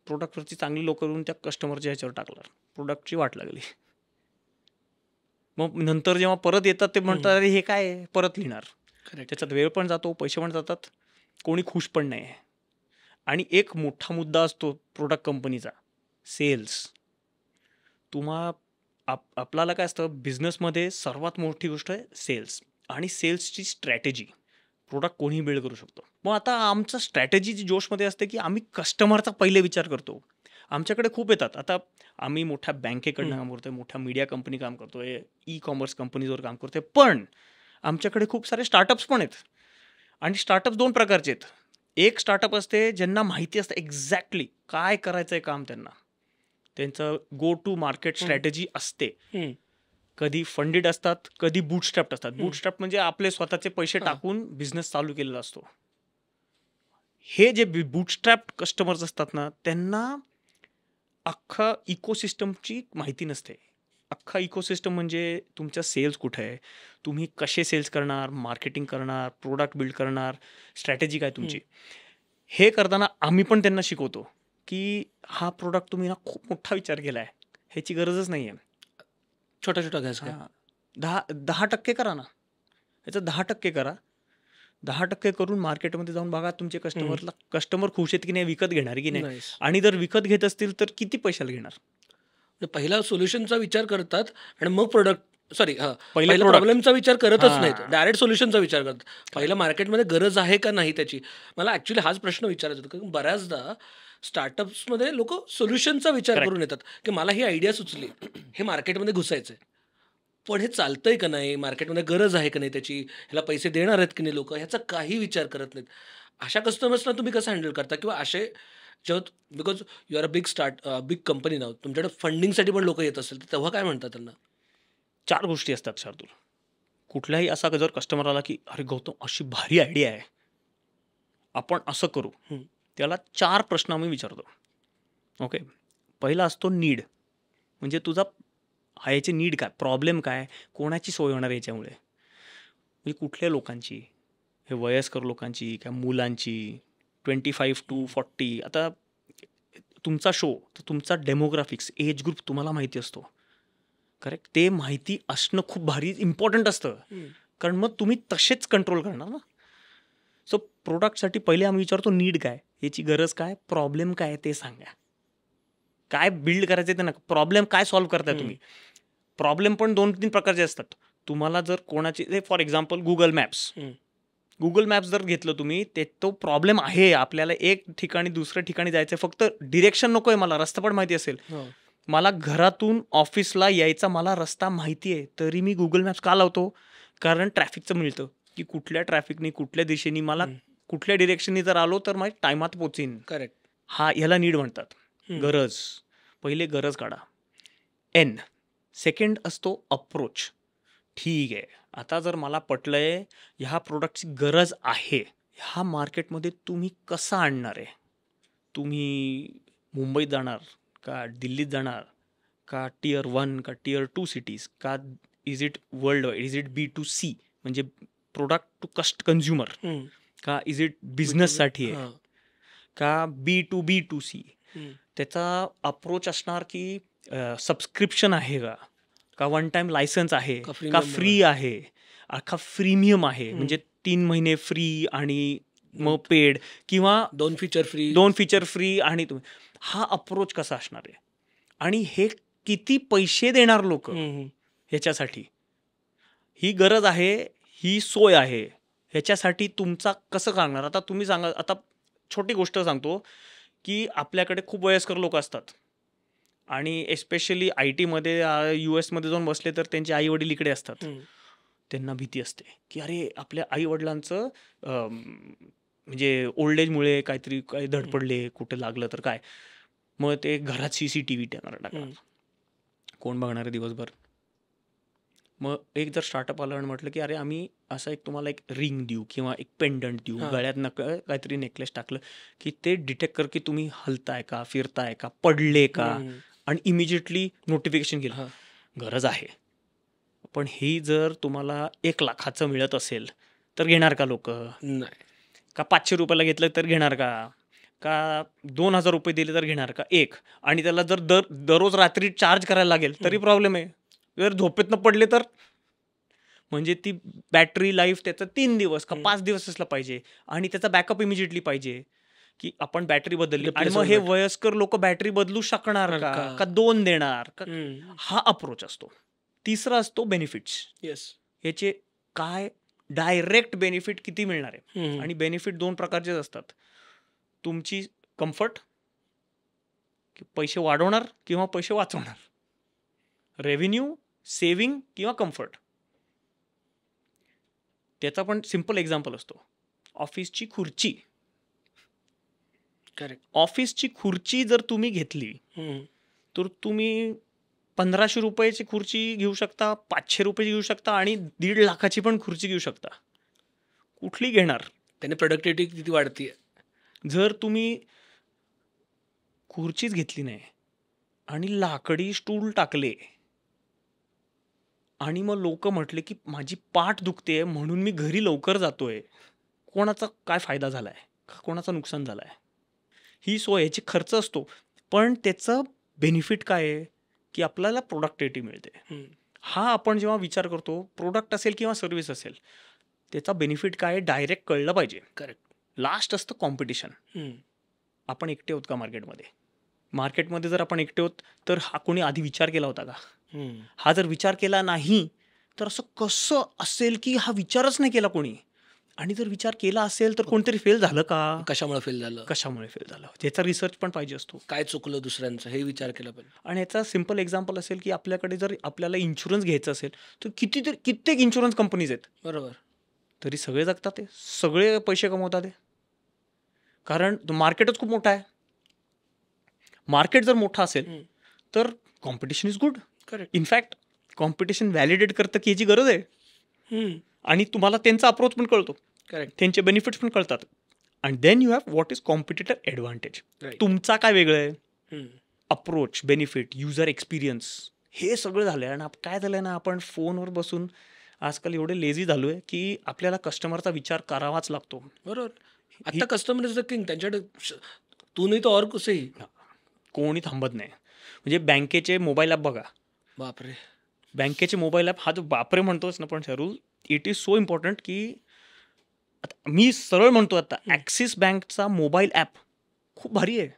प्रोडक्टवरती चांगली लोक येऊन त्या कस्टमरच्या ह्याच्यावर टाकणार प्रोडक्टची वाट लागली मग नंतर जेव्हा परत येतात ते म्हणतात अरे हे काय परत लिहिणार त्याच्यात वेळ पण जातो पैसे पण जातात कोणी खुश पण नाही आहे आणि एक मोठा मुद्दा असतो प्रोडक्ट कंपनीचा सेल्स तुम्हा आप आपल्याला काय असतं बिझनेसमध्ये सर्वात मोठी गोष्ट आहे सेल्स आणि सेल्सची स्ट्रॅटेजी प्रोडक्ट कोणीही बिल्ड करू शकतो मग आता आमचं स्ट्रॅटेजी जी जोशमध्ये असते की आम्ही कस्टमरचा पहिले विचार करतो आमच्याकडे खूप येतात आता आम्ही मोठ्या बँकेकडनं काम करतोय मोठ्या मीडिया कंपनी काम करतोय ई कॉमर्स कंपनीजवर काम करतोय पण आमच्याकडे खूप सारे स्टार्टअप्स पण आहेत आणि स्टार्टअप्स दोन प्रकारचे आहेत एक स्टार्टअप असते ज्यांना माहिती असतं एक्झॅक्टली काय करायचं आहे काम त्यांना त्यांचं गो टू मार्केट स्ट्रॅटेजी असते कधी फंडेड असतात कधी बुटस्ट्रॅप्ट असतात बूटस्ट्रॅप म्हणजे आपले स्वतःचे पैसे टाकून बिझनेस चालू केलेला असतो हे जे बूटस्ट्रॅप कस्टमर्स असतात ना त्यांना अख्खा इकोसिस्टमची माहिती नसते अख्खा इकोसिस्टम म्हणजे तुमच्या सेल्स कुठे आहे तुम्ही कसे सेल्स करणार मार्केटिंग करणार प्रोडक्ट बिल्ड करणार स्ट्रॅटेजी काय तुमची हे करताना आम्ही पण त्यांना शिकवतो की हा प्रोडक्ट तुम्ही ना खूप मोठा विचार केला आहे ह्याची गरजच नाही आहे छोटा छोटा घ्यायचा दहा दहा टक्के करा ना याचं दहा टक्के करा दहा टक्के करून मार्केटमध्ये जाऊन बघा तुमचे कस्टमरला कस्टमर खुश आहेत की नाही विकत घेणार की नाही आणि जर विकत घेत असतील तर किती पैशाला घेणार म्हणजे पहिला सोल्युशनचा विचार करतात आणि मग प्रोडक्ट सॉरी पहिला प्रॉब्लेमचा विचार करतच नाहीत डायरेक्ट सोल्युशनचा विचार करतात पहिला मार्केटमध्ये गरज आहे का नाही त्याची मला ऍक्च्युली हाच प्रश्न विचारायचा होता कारण बऱ्याचदा स्टार्टअप्समध्ये लोक सोल्युशनचा विचार करून येतात की मला ही आयडिया सुचली हे मार्केटमध्ये घुसायचं आहे पण हे आहे का नाही मार्केटमध्ये गरज आहे का नाही त्याची ह्याला पैसे देणार आहेत की नाही लोक ह्याचा काही विचार करत नाहीत अशा कस्टमर्सना तुम्ही कसं हँडल करता किंवा असे जेव्हा because you are a big start big company नाव तुमच्याकडे फंडिंगसाठी पण लोक येत असेल तर तेव्हा काय म्हणतात त्यांना चार गोष्टी असतात शार्दूल कुठलाही असा जर कस्टमर आला की अरे गौतम अशी भारी आयडिया आहे आपण असं करू त्याला चार प्रश्न आम्ही विचारतो ओके पहिला असतो नीड म्हणजे तुझा ह्याचे नीड काय प्रॉब्लेम काय कोणाची सोय होणार याच्यामुळे म्हणजे कुठल्या लोकांची हे वयस्कर लोकांची काय मुलांची ट्वेंटी फाईव्ह टू फॉर्टी आता तुमचा शो तर तुमचा डेमोग्राफिक्स एज ग्रुप तुम्हाला माहिती असतो करेक्ट ते माहिती असणं खूप भारी इम्पॉर्टंट असतं कारण मग तुम्ही तसेच कंट्रोल करणार ना सो प्रोडक्टसाठी पहिले आम्ही विचारतो नीड काय याची गरज काय प्रॉब्लेम काय ते सांगा काय बिल्ड करायचं ते ना प्रॉब्लेम काय सॉल्व्ह करताय तुम्ही प्रॉब्लेम पण दोन तीन प्रकारचे असतात तुम्हाला जर कोणाचे for example Google Maps Google Maps जर घेतलं तुम्ही ते तो प्रॉब्लेम आहे आपल्याला एक ठिकाणी दुसऱ्या ठिकाणी जायचं फक्त डिरेक्शन नको आहे मला रस्ता पण माहिती असेल हो. मला घरातून ऑफिसला यायचा मला रस्ता माहिती आहे तरी मी गुगल मॅप्स का लावतो कारण ट्रॅफिकचं मिळतं की कुठल्या ट्रॅफिकनी कुठल्या दिशेने मला कुठल्या डिरेक्शननी जर आलो तर माझ्या टायमात पोचेन करेक्ट हा ह्याला नीड म्हणतात गरज पहिले गरज काढा एन सेकंड असतो अप्रोच ठीक आहे आता जर मला पटलं आहे ह्या प्रोडक्टची गरज आहे ह्या मार्केटमध्ये तुम्ही कसा आणणार आहे तुम्ही मुंबईत जाणार का दिल्लीत जाणार का टीयर वन का टीयर टू सिटीज का is it worldwide is it B to C म्हणजे प्रोडक्ट टू कस्ट कन्झ्युमर का इज इट बिझनेससाठी आहे का B to B to C त्याचा अप्रोच असणार की सबस्क्रिप्शन आहे का का वन टाइम लायसन्स आहे का फ्री आहे का फ्रीमियम आहे म्हणजे तीन महिने फ्री आणि मग पेड किंवा दोन फीचर फ्री दोन फीचर फ्री आणि हा अप्रोच कसा असणार आहे आणि हे किती पैसे देणार लोक ह्याच्यासाठी ही गरज आहे ही सोय आहे ह्याच्यासाठी तुमचा कसं सांगणार आता तुम्ही सांगा आता छोटी गोष्ट सांगतो की आपल्याकडे खूप वयस्कर लोक असतात आणि एस्पेशली आय टीमध्ये यू एसमध्ये जाऊन बसले तर त्यांचे आई वडील इकडे असतात त्यांना भीती असते की अरे आपल्या आई वडिलांचं म्हणजे ओल्ड एजमुळे काहीतरी काही धडपडले कुठे लागलं तर काय मग ते घरात C C T V camera टाकणार कोण बघणार आहे दिवसभर मग एक जर स्टार्टअप आलं आणि म्हटलं की अरे आम्ही असं एक तुम्हाला एक रिंग देऊ किंवा एक पेंडंट देऊ गळ्यात नक काहीतरी नेकलेस टाकलं की ते डिटेक्ट कर की तुम्ही हलताय का फिरताय का पडले का आणि इमिजिएटली नोटिफिकेशन केलं गरज आहे पण ही जर तुम्हाला एक लाखाचं मिळत असेल तर घेणार का लोक का पाचशे रुपयाला घेतलं तर घेणार का का दोन हजार रुपये दिले तर घेणार का एक आणि त्याला जर दर दररोज रात्री चार्ज करायला लागेल तरी प्रॉब्लेम आहे जर न पडले तर म्हणजे ती बॅटरी लाईफ त्याचा तीन दिवस का पाच दिवस असला पाहिजे आणि त्याचा बॅकअप इमिजिएटली पाहिजे की आपण बॅटरी बदलली आणि मग हे वयस्कर लोक बॅटरी बदलू शकणार का का दोन देणार का हा अप्रोच असतो तिसरा असतो बेनिफिट्स येस याचे काय डायरेक्ट बेनिफिट किती मिळणार आहे आणि बेनिफिट दोन प्रकारचेच असतात तुमची कम्फर्ट पैसे वाढवणार किंवा पैसे वाचवणार रेव्हेन्यू सेविंग किंवा कम्फर्ट त्याचा पण सिम्पल एक्झाम्पल असतो ऑफिसची खुर्ची करेक्ट ऑफिसची खुर्ची जर तुम्ही घेतली तर तुम्ही पंधराशे रुपयाची खुर्ची घेऊ शकता पाचशे रुपयाची घेऊ शकता आणि दीड लाखाची पण खुर्ची घेऊ शकता कुठली घेणार त्याने प्रोडक्टिव्हिटी किती वाढते जर तुम्ही खुर्चीच घेतली नाही आणि लाकडी स्टूल टाकले आणि मग लोक म्हटले की माझी पाठ दुखते म्हणून मी घरी लवकर जातोय कोणाचा काय फायदा झाला आहे कोणाचं नुकसान झालं आहे ही सोय याची खर्च असतो पण त्याचं बेनिफिट काय आहे की आपल्याला प्रोडक्टिव्हिटी मिळते हा आपण जेव्हा विचार करतो प्रोडक्ट असेल किंवा सर्व्हिस असेल त्याचा बेनिफिट काय डायरेक्ट कळलं पाहिजे करेक्ट लास्ट असतं कॉम्पिटिशन आपण एकटे होत का मार्केटमध्ये मार्केटमध्ये जर आपण एकटे होत तर हा कोणी आधी विचार केला होता का हा जर विचार केला नाही तर असं कसं असेल की हा विचारच नाही केला कोणी आणि जर विचार केला असेल तर कोणतरी फेल झालं का कशामुळे फेल झालं कशामुळे फेल झालं त्याचा रिसर्च पण पाहिजे असतो काय चुकलं दुसऱ्यांचं हे विचार केला पाहिजे आणि याचा सिम्पल एक्झाम्पल असेल की आपल्याकडे जर आपल्याला इन्शुरन्स घ्यायचं असेल तर कितीतरी कित्येक इन्शुरन्स कंपनीज आहेत बरोबर तरी सगळे जगतात ते सगळे पैसे कमवतात ते कारण मार्केटच खूप मोठा आहे मार्केट जर मोठा असेल तर competition is good correct in fact competition validate करतं की याची गरज आहे आणि तुम्हाला त्यांचा अप्रोच पण कळतो करेक्ट त्यांचे बेनिफिट्स पण कळतात and then you have what is competitor advantage तुमचा काय वेगळं आहे अप्रोच बेनिफिट युजर एक्सपिरियन्स हे सगळं झालं आहे आणि काय झालं ना आपण फोनवर बसून आजकाल एवढे लेझी झालो आहे की आपल्याला कस्टमरचा विचार करावाच लागतो बरोबर आता कस्टमर इज द किंग त्यांच्याकडे तू नाही तर और कसंही कोणी थांबत नाही म्हणजे बँकेचे मोबाईल ॲप बघा बापरे बँकेचे मोबाईल ॲप हा जो बापरे म्हणतोच ना पण शरू इट इज सो इम्पॉर्टंट की आता मी सरळ म्हणतो आता ॲक्सिस बँकचा मोबाईल ॲप खूप भारी आहे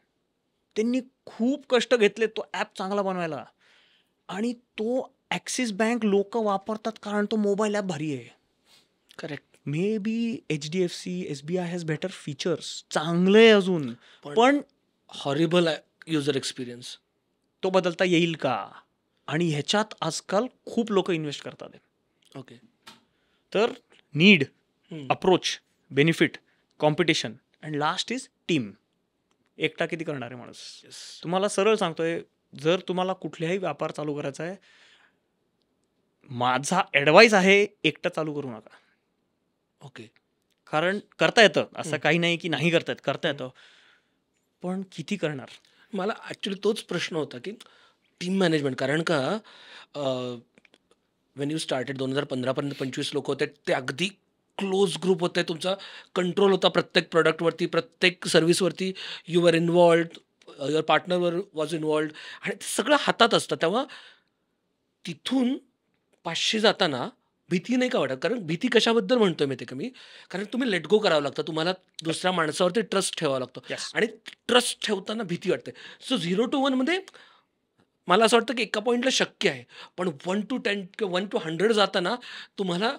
त्यांनी खूप कष्ट घेतले तो ॲप चांगला बनवायला आणि तो ॲक्सिस बँक लोक वापरतात कारण तो मोबाईल ॲप भारी आहे correct maybe H D F C S B I has better features चांगले आहे अजून पण हॉरिबल युजर एक्सपिरियन्स तो बदलता येईल का आणि ह्याच्यात आजकाल खूप लोक इन्व्हेस्ट करतात ओके तर need approach benefit competition and last is team एकटा किती करणार आहे माणूस तुम्हाला सरळ सांगतोय जर तुम्हाला कुठल्याही व्यापार चालू करायचा आहे माझा ॲडवाईस आहे एकटा चालू करू नका ओके कारण करता येतं असं काही नाही की नाही करता येत करता येतं पण किती करणार मला ॲक्च्युली तोच प्रश्न होता की टीम मॅनेजमेंट कारण का वेन यू स्टार्टेड दोन हजार पंधरापर्यंत पंचवीस लोक होते ते अगदी क्लोज ग्रुप होते तुमचा कंट्रोल होता प्रत्येक प्रोडक्टवरती प्रत्येक सर्व्हिसवरती यू आर इन्वॉल्ड युअर पार्टनरवर वॉज इन्वॉल्ड आणि ते सगळं हातात असतं तेव्हा तिथून पाचशे जाताना भीती नाही का वाटत कारण भीती कशाबद्दल म्हणतोय मी ते कमी कारण तुम्ही लेट गो करावं लागतं तुम्हाला दुसऱ्या माणसावरती ट्रस्ट ठेवावा लागतो आणि ट्रस्ट ठेवताना भीती वाटते सो झिरो टू वनमध्ये मला असं वाटतं की एका पॉईंटला शक्य आहे पण वन टू टेन किंवा वन टू हंड्रेड जाताना तुम्हाला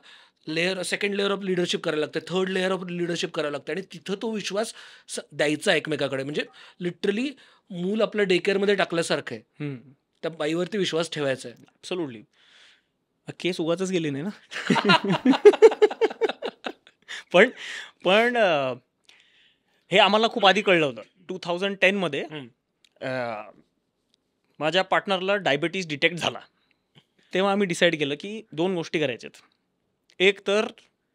layer second layer of leadership करायला लागते थर्ड लेअर ऑफ लिडरशिप करायला लागते आणि तिथं तो विश्वास द्यायचा एकमेकाकडे म्हणजे लिटरली मूल आपल्या डेकेअरमध्ये टाकल्यासारखं आहे त्या बाईवरती विश्वास ठेवायचा आहे सलोडली केस उगाच गेली नाही ना पण पण हे आम्हाला खूप आधी कळलं होतं टू थाउजंड टेनमध्ये माझ्या पार्टनरला डायबिटीज डिटेक्ट झाला तेव्हा आम्ही डिसाईड केलं की दोन गोष्टी करायच्यात एक तर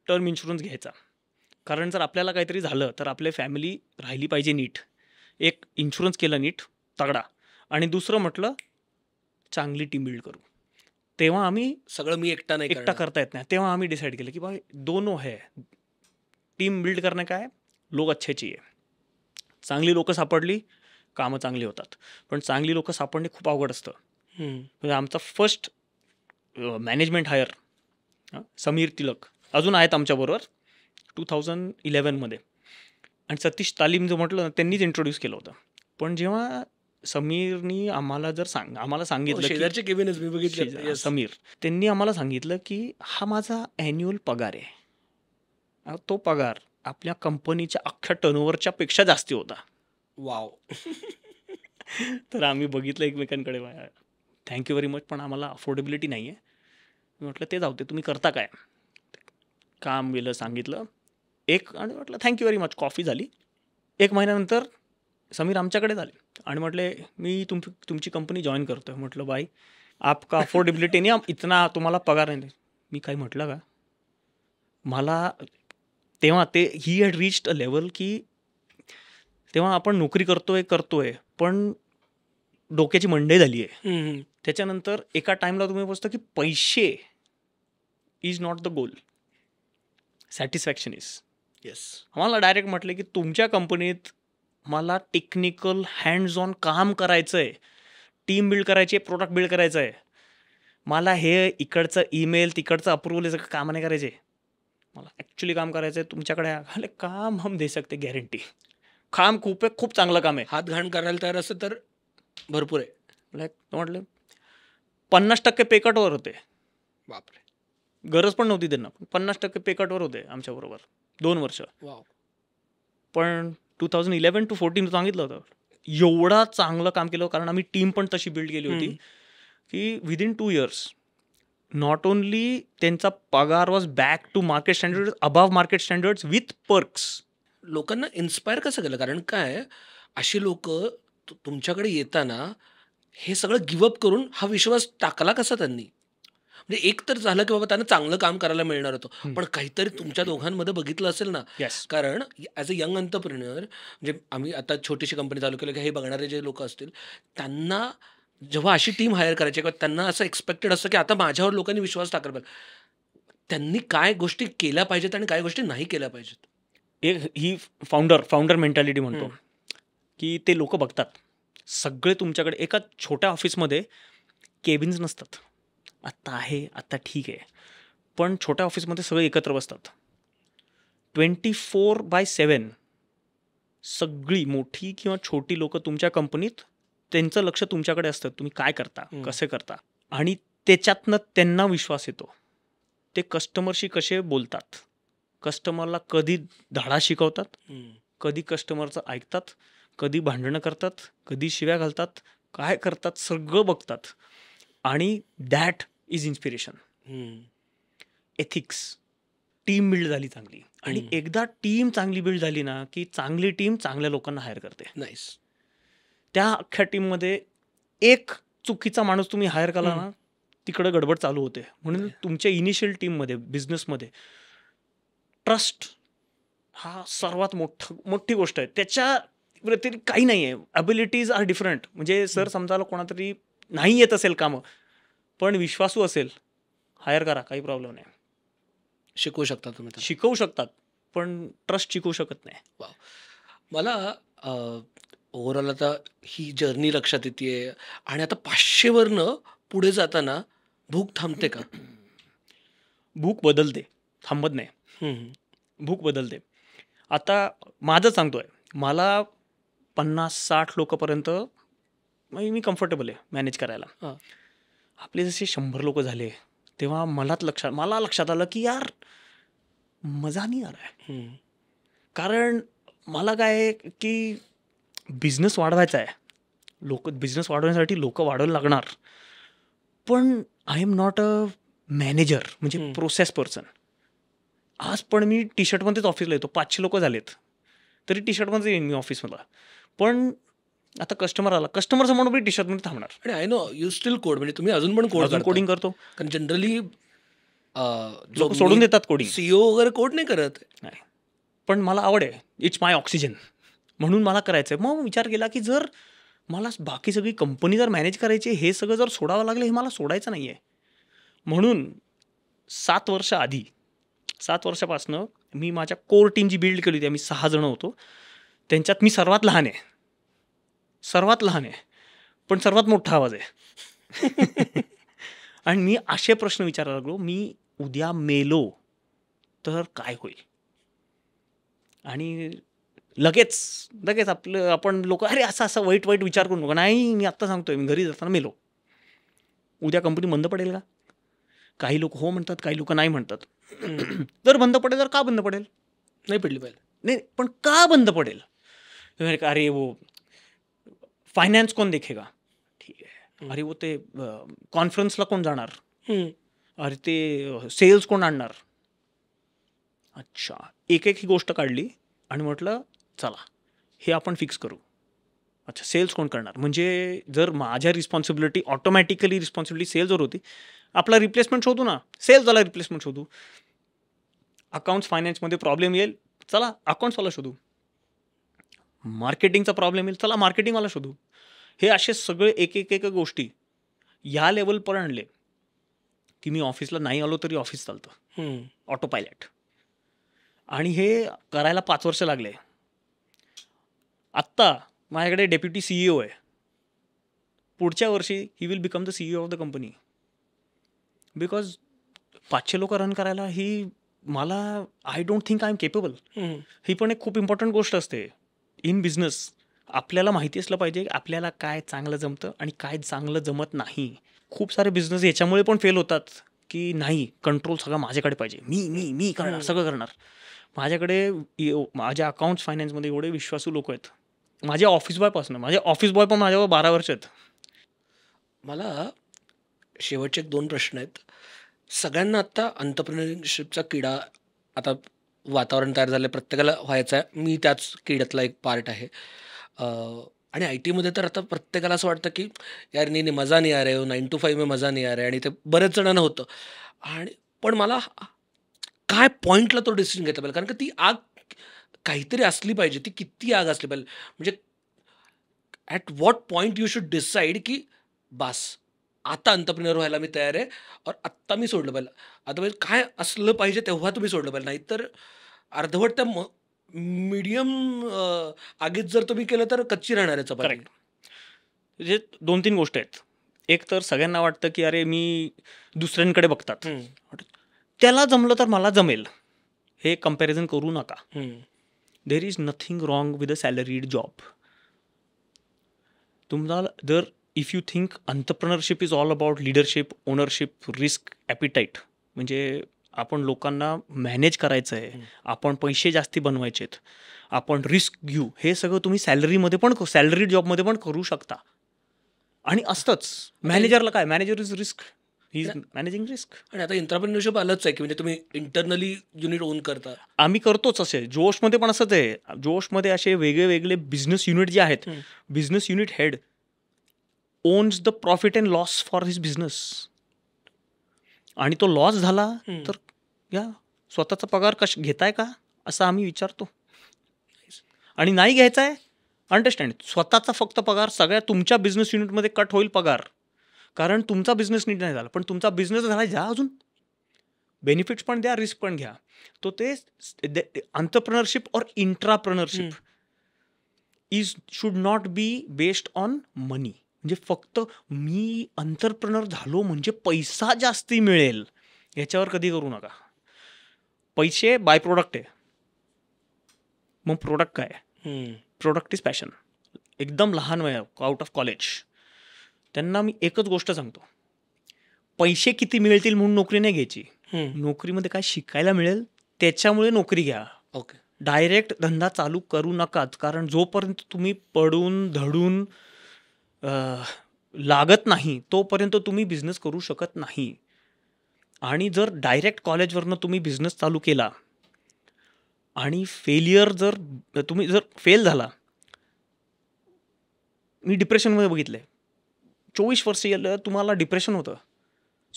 टर्म इन्शुरन्स घ्यायचा कारण जर आपल्याला काहीतरी झालं तर आपले फॅमिली राहिली पाहिजे नीट एक इन्शुरन्स केलं नीट तगडा आणि दुसरं म्हटलं चांगली टीम बिल्ड करू तेव्हा आम्ही सगळं मी एकटा नाही एकटा करता येत नाही तेव्हा आम्ही डिसाईड केलं की बा दोनों है टीम बिल्ड करणं काय लोक अच्छेची आहे चांगली लोकं सापडली कामं चांगली होतात पण चांगली लोकं सापडणे खूप अवघड असतं म्हणजे आमचा first management hire Sameer Tilak अजून आहेत आमच्याबरोबर टू थाउजंड इलेवनमध्ये आणि सतीश तालीम जो म्हटलं ना त्यांनीच इंट्रोड्यूस केलं होतं पण जेव्हा समीरनी आम्हाला जर सांग आम्हाला सांगितलं हो, समीर त्यांनी आम्हाला सांगितलं की हा माझा ॲन्युअल पगार आहे तो पगार आपल्या कंपनीच्या अख्ख्या टर्नओव्हरच्या पेक्षा जास्ती होता वाव! तर आम्ही बघितलं एकमेकांकडे वाया थँक व्हेरी मच पण आम्हाला अफोर्डेबिलिटी नाही आहे मी म्हटलं ते जाऊ ते तुम्ही करता काय काम गेलं सांगितलं एक आणि म्हटलं थँक्यू व्हेरी मच कॉफी झाली एक महिन्यानंतर समीर आमच्याकडे झाले आणि म्हटले मी तुम तुमची कंपनी जॉईन करतो आहे म्हटलं बाई आपका अफोर्डेबिलिटी नाही इतना तुम्हाला पगार नाही मी काही म्हटलं का मला तेव्हा ते he had reached a level की तेव्हा आपण नोकरी करतोय करतोय पण डोक्याची मंडई झाली आहे त्याच्यानंतर एका टाइमला तुम्ही बसता की पैसे is not the goal satisfaction is yes आम्हाला डायरेक्ट म्हटलं की तुमच्या कंपनीत मला टेक्निकल हँड्स ऑन काम करायचं आहे टीम बिल्ड करायची आहे प्रोडक्ट बिल्ड करायचं आहे मला हे इकडचं ईमेल तिकडचं अप्रुव्हल याचं काम नाही करायचे मला ॲक्च्युली काम करायचं आहे तुमच्याकडे आले काम हम दे सकते गॅरंटी काम खूप आहे खूप चांगलं काम आहे हात घाण करायला तयार असं तर भरपूर आहे म्हटलं पन्नास टक्के पेकटवर होते बापरे गरज पण नव्हती त्यांना पन्नास टक्के पेकटवर होते आमच्याबरोबर दोन वर्ष पण two thousand eleven to fourteen सांगितलं होतं एवढा चांगलं काम केलं कारण आम्ही टीम पण तशी बिल्ड केली होती की within two years not only त्यांचा पगार was back to market standard above market standards with perks लोकांना इन्स्पायर कसं केलं कारण काय अशी लोक तुमच्याकडे येताना हे सगळं गिवअप करून हा विश्वास टाकला कसा त्यांनी म्हणजे एक तर झालं की बाबा त्यांना चांगलं काम करायला मिळणार होतं पण काहीतरी तुमच्या दोघांमध्ये बघितलं असेल ना कारण ॲज अ यंग अंतरप्रिन्युअर म्हणजे आम्ही आता छोटीशी कंपनी चालू केली की हे बघणारे जे लोक असतील त्यांना जेव्हा अशी टीम हायर करायची किंवा त्यांना असं एक्सपेक्टेड असतं की आता माझ्यावर लोकांनी विश्वास टाकला पाहिजे त्यांनी काय गोष्टी केल्या पाहिजेत आणि काय गोष्टी नाही केल्या पाहिजेत एक ही फाउंडर फाउंडर मेंटॅलिटी म्हणतो की ते लोक बघतात सगळे तुमच्याकडे एका छोट्या ऑफिसमध्ये केबिन्स नसतात आत्ता आहे आत्ता ठीक आहे पण छोट्या ऑफिसमध्ये सगळे एकत्र बसतात ट्वेंटी फोर बाय सेवन सगळी मोठी किंवा छोटी लोक तुमच्या कंपनीत त्यांचं लक्ष तुमच्याकडे असतं तुम्ही काय करता कसे करता आणि त्याच्यातनं त्यांना विश्वास येतो ते कस्टमरशी कसे बोलतात कस्टमरला कधी धाडा शिकवतात कधी कस्टमरचं ऐकतात कधी भांडणं करतात कधी शिव्या घालतात काय करतात सगळं बघतात आणि that is inspiration ethics team build झाली चांगली आणि एकदा टीम चांगली बिल्ड झाली ना की चांगली टीम चांगल्या लोकांना हायर करते नाईस त्या अख्ख्या टीममध्ये एक चुकीचा माणूस तुम्ही हायर केला ना तिकडे गडबड चालू होते म्हणून तुमच्या इनिशियल टीममध्ये बिझनेसमध्ये ट्रस्ट हा सर्वात मोठ मोठी गोष्ट आहे त्याच्या व्यतिरिक्त काही नाही आहे ॲबिलिटीज आर डिफरंट म्हणजे सर समजा कोणातरी नाही येत असेल कामं पण विश्वासू असेल हायर करा काही प्रॉब्लेम नाही शिकवू शकता तुम्ही शिकवू शकतात पण ट्रस्ट शिकवू शकत नाही मला ओव्हरऑल आता ही जर्नी लक्षात येते आणि आता पाचशेवरनं पुढे जाताना भूक थांबते का भूक बदलते थांबत नाही भूक बदलते. आता माझं सांगतोय. मला पन्नास साठ लोकपर्यंत मी मी कम्फर्टेबल आहे मॅनेज करायला. आपले जसे शंभर लोक झाले, तेव्हा मलाच लक्षात मला लक्षात आलं की यार, मजा नाही आ रहा कारण मला काय आहे की बिझनेस वाढवायचा आहे. लोक बिझनेस वाढवण्यासाठी लोकं वाढवायला लागणार. पण I am not a manager म्हणजे प्रोसेस पर्सन. आज पण मी टी शर्टमध्येच ऑफिसला येतो पाचशे लोक झालेत तरी टी शर्टमध्ये येईन मी ऑफिसमधला पण आता कस्टमर आला कस्टमर समोर मी टी शर्टमध्ये थांबणार आणि I know you still code म्हणजे तुम्ही अजून पण कोड कोडिंग करतो कारण जनरली सोडून देतात कोडिंग सीओ वगैरे कोड नाही करत पण मला आवड आहे इट्स माय ऑक्सिजन म्हणून मला करायचं आहे मग विचार केला की जर मला बाकी सगळी कंपनी जर मॅनेज करायची हे सगळं जर सोडावं लागलं हे मला सोडायचं नाही आहे म्हणून सात वर्ष आधी सात वर्षापासनं मी माझ्या कोर टीम जी बिल्ड केली होती आम्ही सहा जण होतो त्यांच्यात मी सर्वात लहान आहे सर्वात लहान आहे पण सर्वात मोठा आवाज आहे आणि मी असे प्रश्न विचारायला लागलो मी उद्या मेलो तर काय होईल आणि लगेच लगेच आपलं आपण लोक अरे असं असं वाईट वाईट विचार करू नका नाही मी आत्ता सांगतोय मी घरी जाताना मेलो उद्या कंपनी बंद पडेल का काही लोक हो म्हणतात काही लोक नाही म्हणतात जर बंद पडेल तर का बंद पडेल नाही पडली पाहिजे नाही पण का बंद पडेल अरे वो फायनान्स कोण देखेगा ठीक आहे अरे वो ते कॉन्फरन्सला कोण जाणार अरे ते सेल्स कोण आणणार अच्छा एक एक ही गोष्ट काढली आणि म्हटलं चला हे आपण फिक्स करू अच्छा सेल्स कोण करणार म्हणजे जर माझ्या रिस्पॉन्सिबिलिटी ऑटोमॅटिकली रिस्पॉन्सिबिलिटी सेल्सवर होती आपला रिप्लेसमेंट शोधू ना सेल्सवाला रिप्लेसमेंट शोधू अकाउंट्स फायनान्समध्ये प्रॉब्लेम येईल चला अकाउंट्सवाला शोधू मार्केटिंगचा प्रॉब्लेम येईल चला मार्केटिंगवाला शोधू हे असे सगळे एक एक एक गोष्टी या लेवलपर्यंत आणले की मी ऑफिसला नाही आलो तरी ऑफिस चालतं ऑटो पायलट आणि हे करायला पाच वर्ष लागले आत्ता माझ्याकडे डेप्युटी सीईओ आहे पुढच्या वर्षी he will become the CEO of the company because पाचशे लोक रन करायला ही मला I don't think I am capable ही पण एक खूप इम्पॉर्टंट गोष्ट असते इन बिझनेस आपल्याला माहिती असलं पाहिजे आपल्याला काय चांगलं जमतं आणि काय चांगलं जमत नाही खूप सारे बिझनेस याच्यामुळे पण फेल होतात की नाही कंट्रोल सगळं माझ्याकडे पाहिजे मी मी मी करणार सगळं करणार माझ्याकडे माझ्या अकाउंट्स फायनान्समध्ये एवढे विश्वासू लोक आहेत माझ्या ऑफिस बॉयपासून माझे ऑफिस बॉय पण माझ्यावर बारा वर्ष आहेत मला शेवटचे दोन प्रश्न आहेत सगळ्यांना आत्ता अंतप्रिनशिपचा किडा आता वातावरण तयार झालं प्रत्येकाला व्हायचं आहे मी त्याच किड्यातला एक पार्ट आहे आणि आय टीमध्ये तर आता प्रत्येकाला असं वाटतं की यार नाही नाही मजा नाही आ रे नाईन टू फाईव्ह मी मजा नाही आ रे आणि ते बऱ्याच जणांना होतं आणि पण मला काय पॉईंटला तो डिसिजन घेतला पाहिजे कारण का ती आग काहीतरी असली पाहिजे ती किती आग असली पाहिजे म्हणजे at what point you should decide की बास आता अंतप्रिनर व्हायला मी तयार आहे और आत्ता मी सोडलं पाहिलं आता म्हणजे काय असलं पाहिजे तेव्हा तुम्ही सोडलं पाहिजे नाही तर अर्धवट त्या आगीत जर तुम्ही केलं तर कच्ची राहणार आहे चपाती म्हणजे दोन तीन गोष्ट आहेत एक तर सगळ्यांना वाटतं की अरे मी दुसऱ्यांकडे बघतात त्याला जमलं तर मला जमेल हे कम्पॅरिझन करू नका there is nothing wrong with a salaried job तुम्हाला जर if you think entrepreneurship is all about leadership ownership risk appetite म्हणजे आपण लोकांना मॅनेज करायचं आहे आपण पैसे जास्ती बनवायचे आहेत आपण रिस्क घेऊ हे सगळं तुम्ही सॅलरीमध्ये पण सॅलरी जॉबमध्ये पण करू शकता आणि असतंच मॅनेजरला काय manager is risk he managing risk आणि आता इंटरप्रिन्युअरशिप आलंच आहे की म्हणजे तुम्ही इंटरनली युनिट ओन करता आम्ही करतोच असे जोशमध्ये पण असंच आहे जोशमध्ये असे वेगळे वेगळे बिझनेस युनिट जे आहेत business unit head owns the profit and loss for his business आणि तो लॉस झाला तर या स्वतःचा पगार कश घेताय का असा आम्ही विचारतो आणि नाही घ्यायचा आहे अंडरस्टँड स्वतःचा फक्त पगार सगळ्या तुमच्या बिझनेस युनिटमध्ये कट होईल पगार कारण तुमचा बिझनेस नीट नाही झाला पण तुमचा बिझनेस झाला जा अजून बेनिफिट्स पण द्या रिस्क पण घ्या तो ते अंतरप्रनरशिप और intrapreneurship is should not be based on money म्हणजे फक्त मी अंतरप्रनर झालो म्हणजे पैसा जास्ती मिळेल याच्यावर कधी करू नका पैसे बाय प्रोडक्ट आहे मग प्रोडक्ट काय प्रोडक्ट इज पॅशन एकदम लहान वय आउट ऑफ कॉलेज त्यांना मी एकच गोष्ट सांगतो पैसे किती मिळतील म्हणून नोकरी नाही घ्यायची नोकरीमध्ये काय शिकायला मिळेल त्याच्यामुळे नोकरी घ्या ओके डायरेक्ट धंदा चालू करू नकाच कारण जोपर्यंत तुम्ही पडून धडून लागत नाही तोपर्यंत तुम्ही बिझनेस करू शकत नाही आणि जर डायरेक्ट कॉलेजवरनं तुम्ही बिझनेस चालू केला आणि फेलियर जर तुम्ही जर फेल झाला मी डिप्रेशनमध्ये बघितलं आहे चोवीस वर्ष गेलं तुम्हाला डिप्रेशन होतं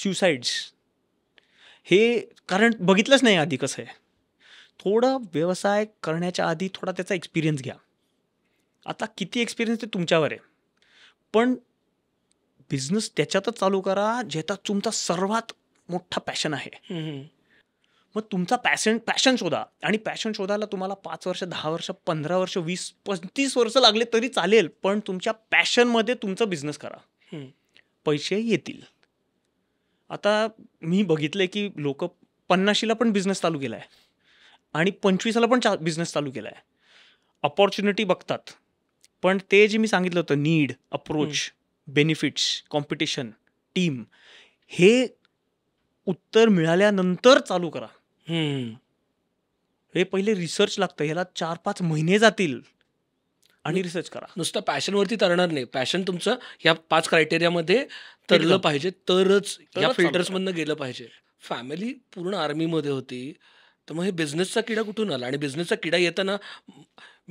सुसाईड्स हे कारण बघितलंच नाही आधी कसं आहे थोडं व्यवसाय करण्याच्या आधी थोडा त्याचा एक्सपिरियन्स घ्या आता किती एक्सपिरियन्स ते तुमच्यावर आहे पण बिझनेस त्याच्यातच चालू करा ज्याचा तुमचा सर्वात मोठा पॅशन आहे मग तुमचा पॅशन पॅशन शोधा आणि पॅशन शोधायला तुम्हाला पाच वर्ष दहा वर्ष पंधरा वर्ष वीस पस्तीस वर्ष लागले तरी चालेल पण तुमच्या पॅशनमध्ये तुमचा बिझनेस करा पैसे येतील आता मी बघितलं की लोक पन्नाशीला पण बिझनेस चालू केला आहे आणि पंचवीसला पण चा बिझनेस चालू केला आहे अपॉर्च्युनिटी बघतात पण ते जे मी सांगितलं होतं need approach benefits competition team हे उत्तर मिळाल्यानंतर चालू करा हे पहिले रिसर्च लागतं ह्याला चार पाच महिने जातील आणि रिसर्च करा नुसतं पॅशनवरती तरणार नाही पॅशन तुमचं ह्या पाच क्रायटेरियामध्ये तरलं पाहिजे तरच या फिल्टर्समधनं गेलं पाहिजे फॅमिली पूर्ण आर्मीमध्ये होती तर मग हे बिझनेसचा किडा कुठून आला आणि बिझनेसचा किडा येताना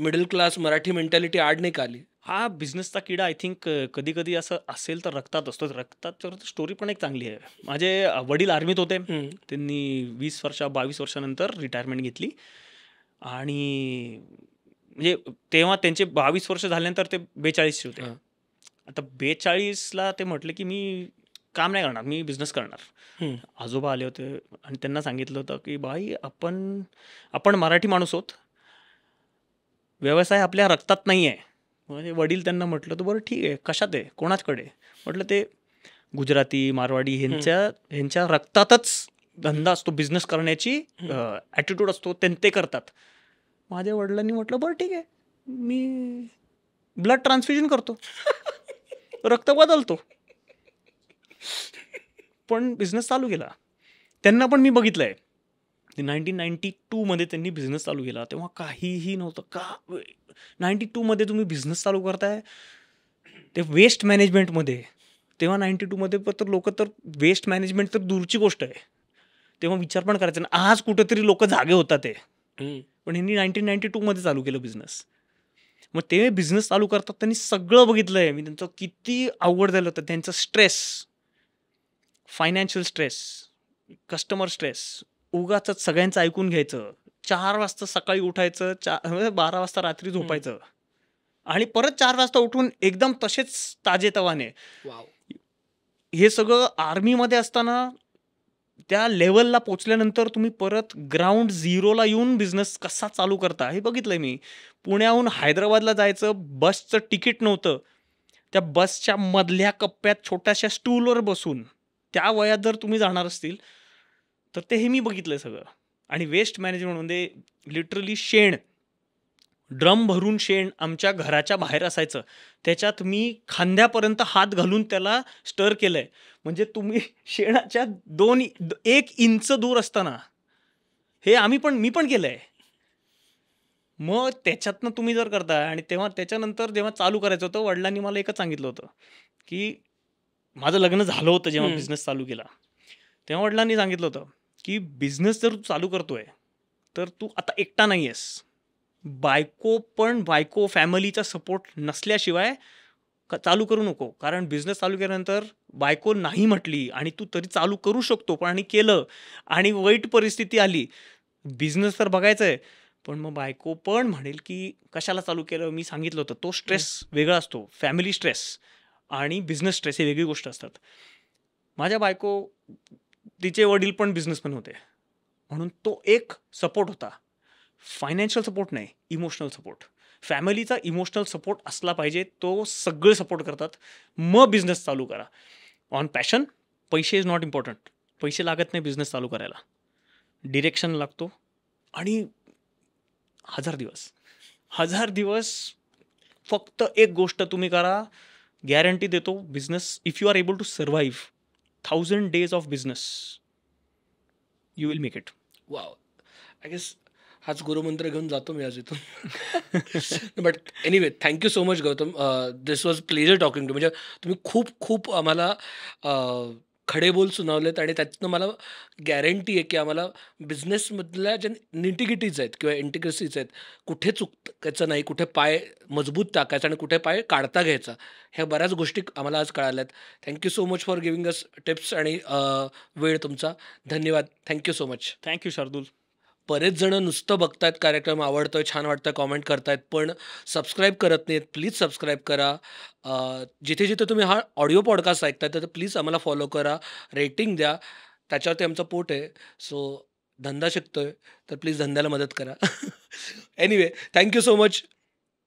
मिडल क्लास मराठी मेंटॅलिटी आड नाही का आली हा बिझनेसचा किडा आय थिंक कधी कधी असं असेल तर रक्तात असतो रक्तात स्टोरी पण एक चांगली आहे माझे वडील आर्मीत होते त्यांनी वीस वर्षा बावीस वर्षानंतर रिटायरमेंट घेतली आणि म्हणजे तेव्हा त्यांचे बावीस वर्ष झाल्यानंतर ते बेचाळीसचे होते आता बेचाळीसला ते म्हटले की मी काम नाही करणार मी बिझनेस करणार आजोबा आले होते आणि त्यांना सांगितलं होतं की बाई आपण आपण मराठी माणूस होत व्यवसाय आपल्या रक्तात नाही आहे म्हणजे वडील त्यांना म्हटलं तर बरं ठीक आहे कशात आहे कोणाचकडे म्हटलं ते गुजराती मारवाडी ह्यांच्या ह्यांच्या रक्तातच धंदा असतो बिझनेस करण्याची ॲटिट्यूड असतो ते करतात माझ्या वडिलांनी म्हटलं बरं ठीक आहे मी ब्लड ट्रान्सफ्युजन करतो रक्त बदलतो पण बिझनेस चालू केला त्यांना पण मी बघितलं आहे नाईन्टीन नाईन्टी टूमध्ये त्यांनी बिझनेस चालू केला तेव्हा काहीही नव्हतं का नाईन्टी टूमध्ये तुम्ही बिझनेस चालू करताय ते वेस्ट मॅनेजमेंटमध्ये तेव्हा नाईन्टी टूमध्ये तर लोक तर वेस्ट मॅनेजमेंट तर दूरची गोष्ट आहे तेव्हा विचार पण करायचा ना आज कुठेतरी लोक जागे होतात ते पण यांनी नाईन्टीन नाईन्टी टूमध्ये चालू केलं बिझनेस मग ते बिझनेस चालू करतात त्यांनी सगळं बघितलं आहे मी त्यांचं किती अवघड झालं होतं त्यांचा stress financial stress customer stress उगाच सगळ्यांचं ऐकून घ्यायचं चार वाजता सकाळी उठायचं चा म्हणजे बारा वाजता रात्री झोपायचं आणि परत चार वाजता उठून एकदम तसेच ताजेतवाने हे सगळं आर्मीमध्ये असताना त्या लेवलला पोचल्यानंतर तुम्ही परत ग्राउंड झिरोला येऊन बिझनेस कसा चालू करता हे बघितलंय मी पुण्याहून हैदराबादला जायचं बसचं तिकीट नव्हतं त्या बसच्या मधल्या कप्प्यात छोट्याशा स्टूलवर बसून त्या वयात जर तुम्ही जाणार असतील तर ते हे मी बघितलं सगळं आणि वेस्ट मॅनेजमेंट म्हणजे लिटरली शेण ड्रम भरून शेण आमच्या घराच्या बाहेर असायचं त्याच्यात मी खांद्यापर्यंत हात घालून त्याला स्टर केलं आहे म्हणजे तुम्ही शेणाच्या दोन एक इंच दूर असताना हे आम्ही पण मी पण केलं आहे मग त्याच्यातनं तुम्ही जर करताय आणि तेव्हा त्याच्यानंतर जेव्हा चालू करायचं होतं वडिलांनी मला एकच सांगितलं होतं की माझं लग्न झालं होतं जेव्हा बिझनेस चालू केला तेव्हा वडिलांनी सांगितलं होतं की बिझनेस जर तू चालू करतोय तर तू आता एकटा नाही आहेस बायको पण बायको फॅमिलीचा सपोर्ट नसल्याशिवाय चालू करू नको कारण बिझनेस चालू केल्यानंतर बायको नाही म्हटली आणि तू तरी चालू करू शकतो पण आणि केलं आणि वाईट परिस्थिती आली बिझनेस तर बघायचं आहे पण मग बायको पण म्हणेल की कशाला चालू केलं मी सांगितलं होतं तो स्ट्रेस वेगळा असतो फॅमिली स्ट्रेस आणि बिझनेस स्ट्रेस ही वेगळी गोष्ट असतात माझ्या बायको तिचे वडील पण बिझनेसमॅन होते म्हणून तो एक सपोर्ट होता फायनान्शियल सपोर्ट नाही इमोशनल सपोर्ट फॅमिलीचा इमोशनल सपोर्ट असला पाहिजे तो सगळे सपोर्ट करतात मग बिझनेस चालू करा ऑन पॅशन पैसे इज नॉट इम्पॉर्टंट पैसे लागत नाही बिझनेस चालू करायला डिरेक्शन लागतो आणि हजार दिवस हजार दिवस फक्त एक गोष्ट तुम्ही करा गॅरंटी देतो business if you are able to survive thousand days of business you will make it वा आय गेस हाच गुरुमंत्र घेऊन जातो मी आज इथून but anyway thank you so much Gautam this was pleasure talking to म्हणजे तुम्ही खूप खूप आम्हाला uh, खडे बोल सुनावलेत आणि त्यातनं मला गॅरंटी आहे की आम्हाला बिझनेसमधल्या ज्या निटीगिटीज आहेत किंवा इंटिग्रेसीज आहेत कुठे चुकायचं नाही कुठे पाय मजबूत टाकायचा आणि कुठे पाय काढता घ्यायचा ह्या बऱ्याच गोष्टी आम्हाला आज कळाल्या आहेत thank you so much for giving us tips आणि वेळ तुमचा धन्यवाद thank you so much thank you Shardul बरेच जण नुसतं आहेत कार्यक्रम आवडतोय छान वाटतं कॉमेंट करतायत पण सबस्क्राईब करत नाहीत प्लीज सबस्क्राईब करा जिथे जिथे तुम्ही हा ऑडिओ पॉडकास्ट ऐकताय तर प्लीज आम्हाला फॉलो करा रेटिंग द्या त्याच्यावरती आमचं पोट आहे सो धंदा शिकतोय तर प्लीज धंद्याला मदत करा एनिवे थँक्यू सो मच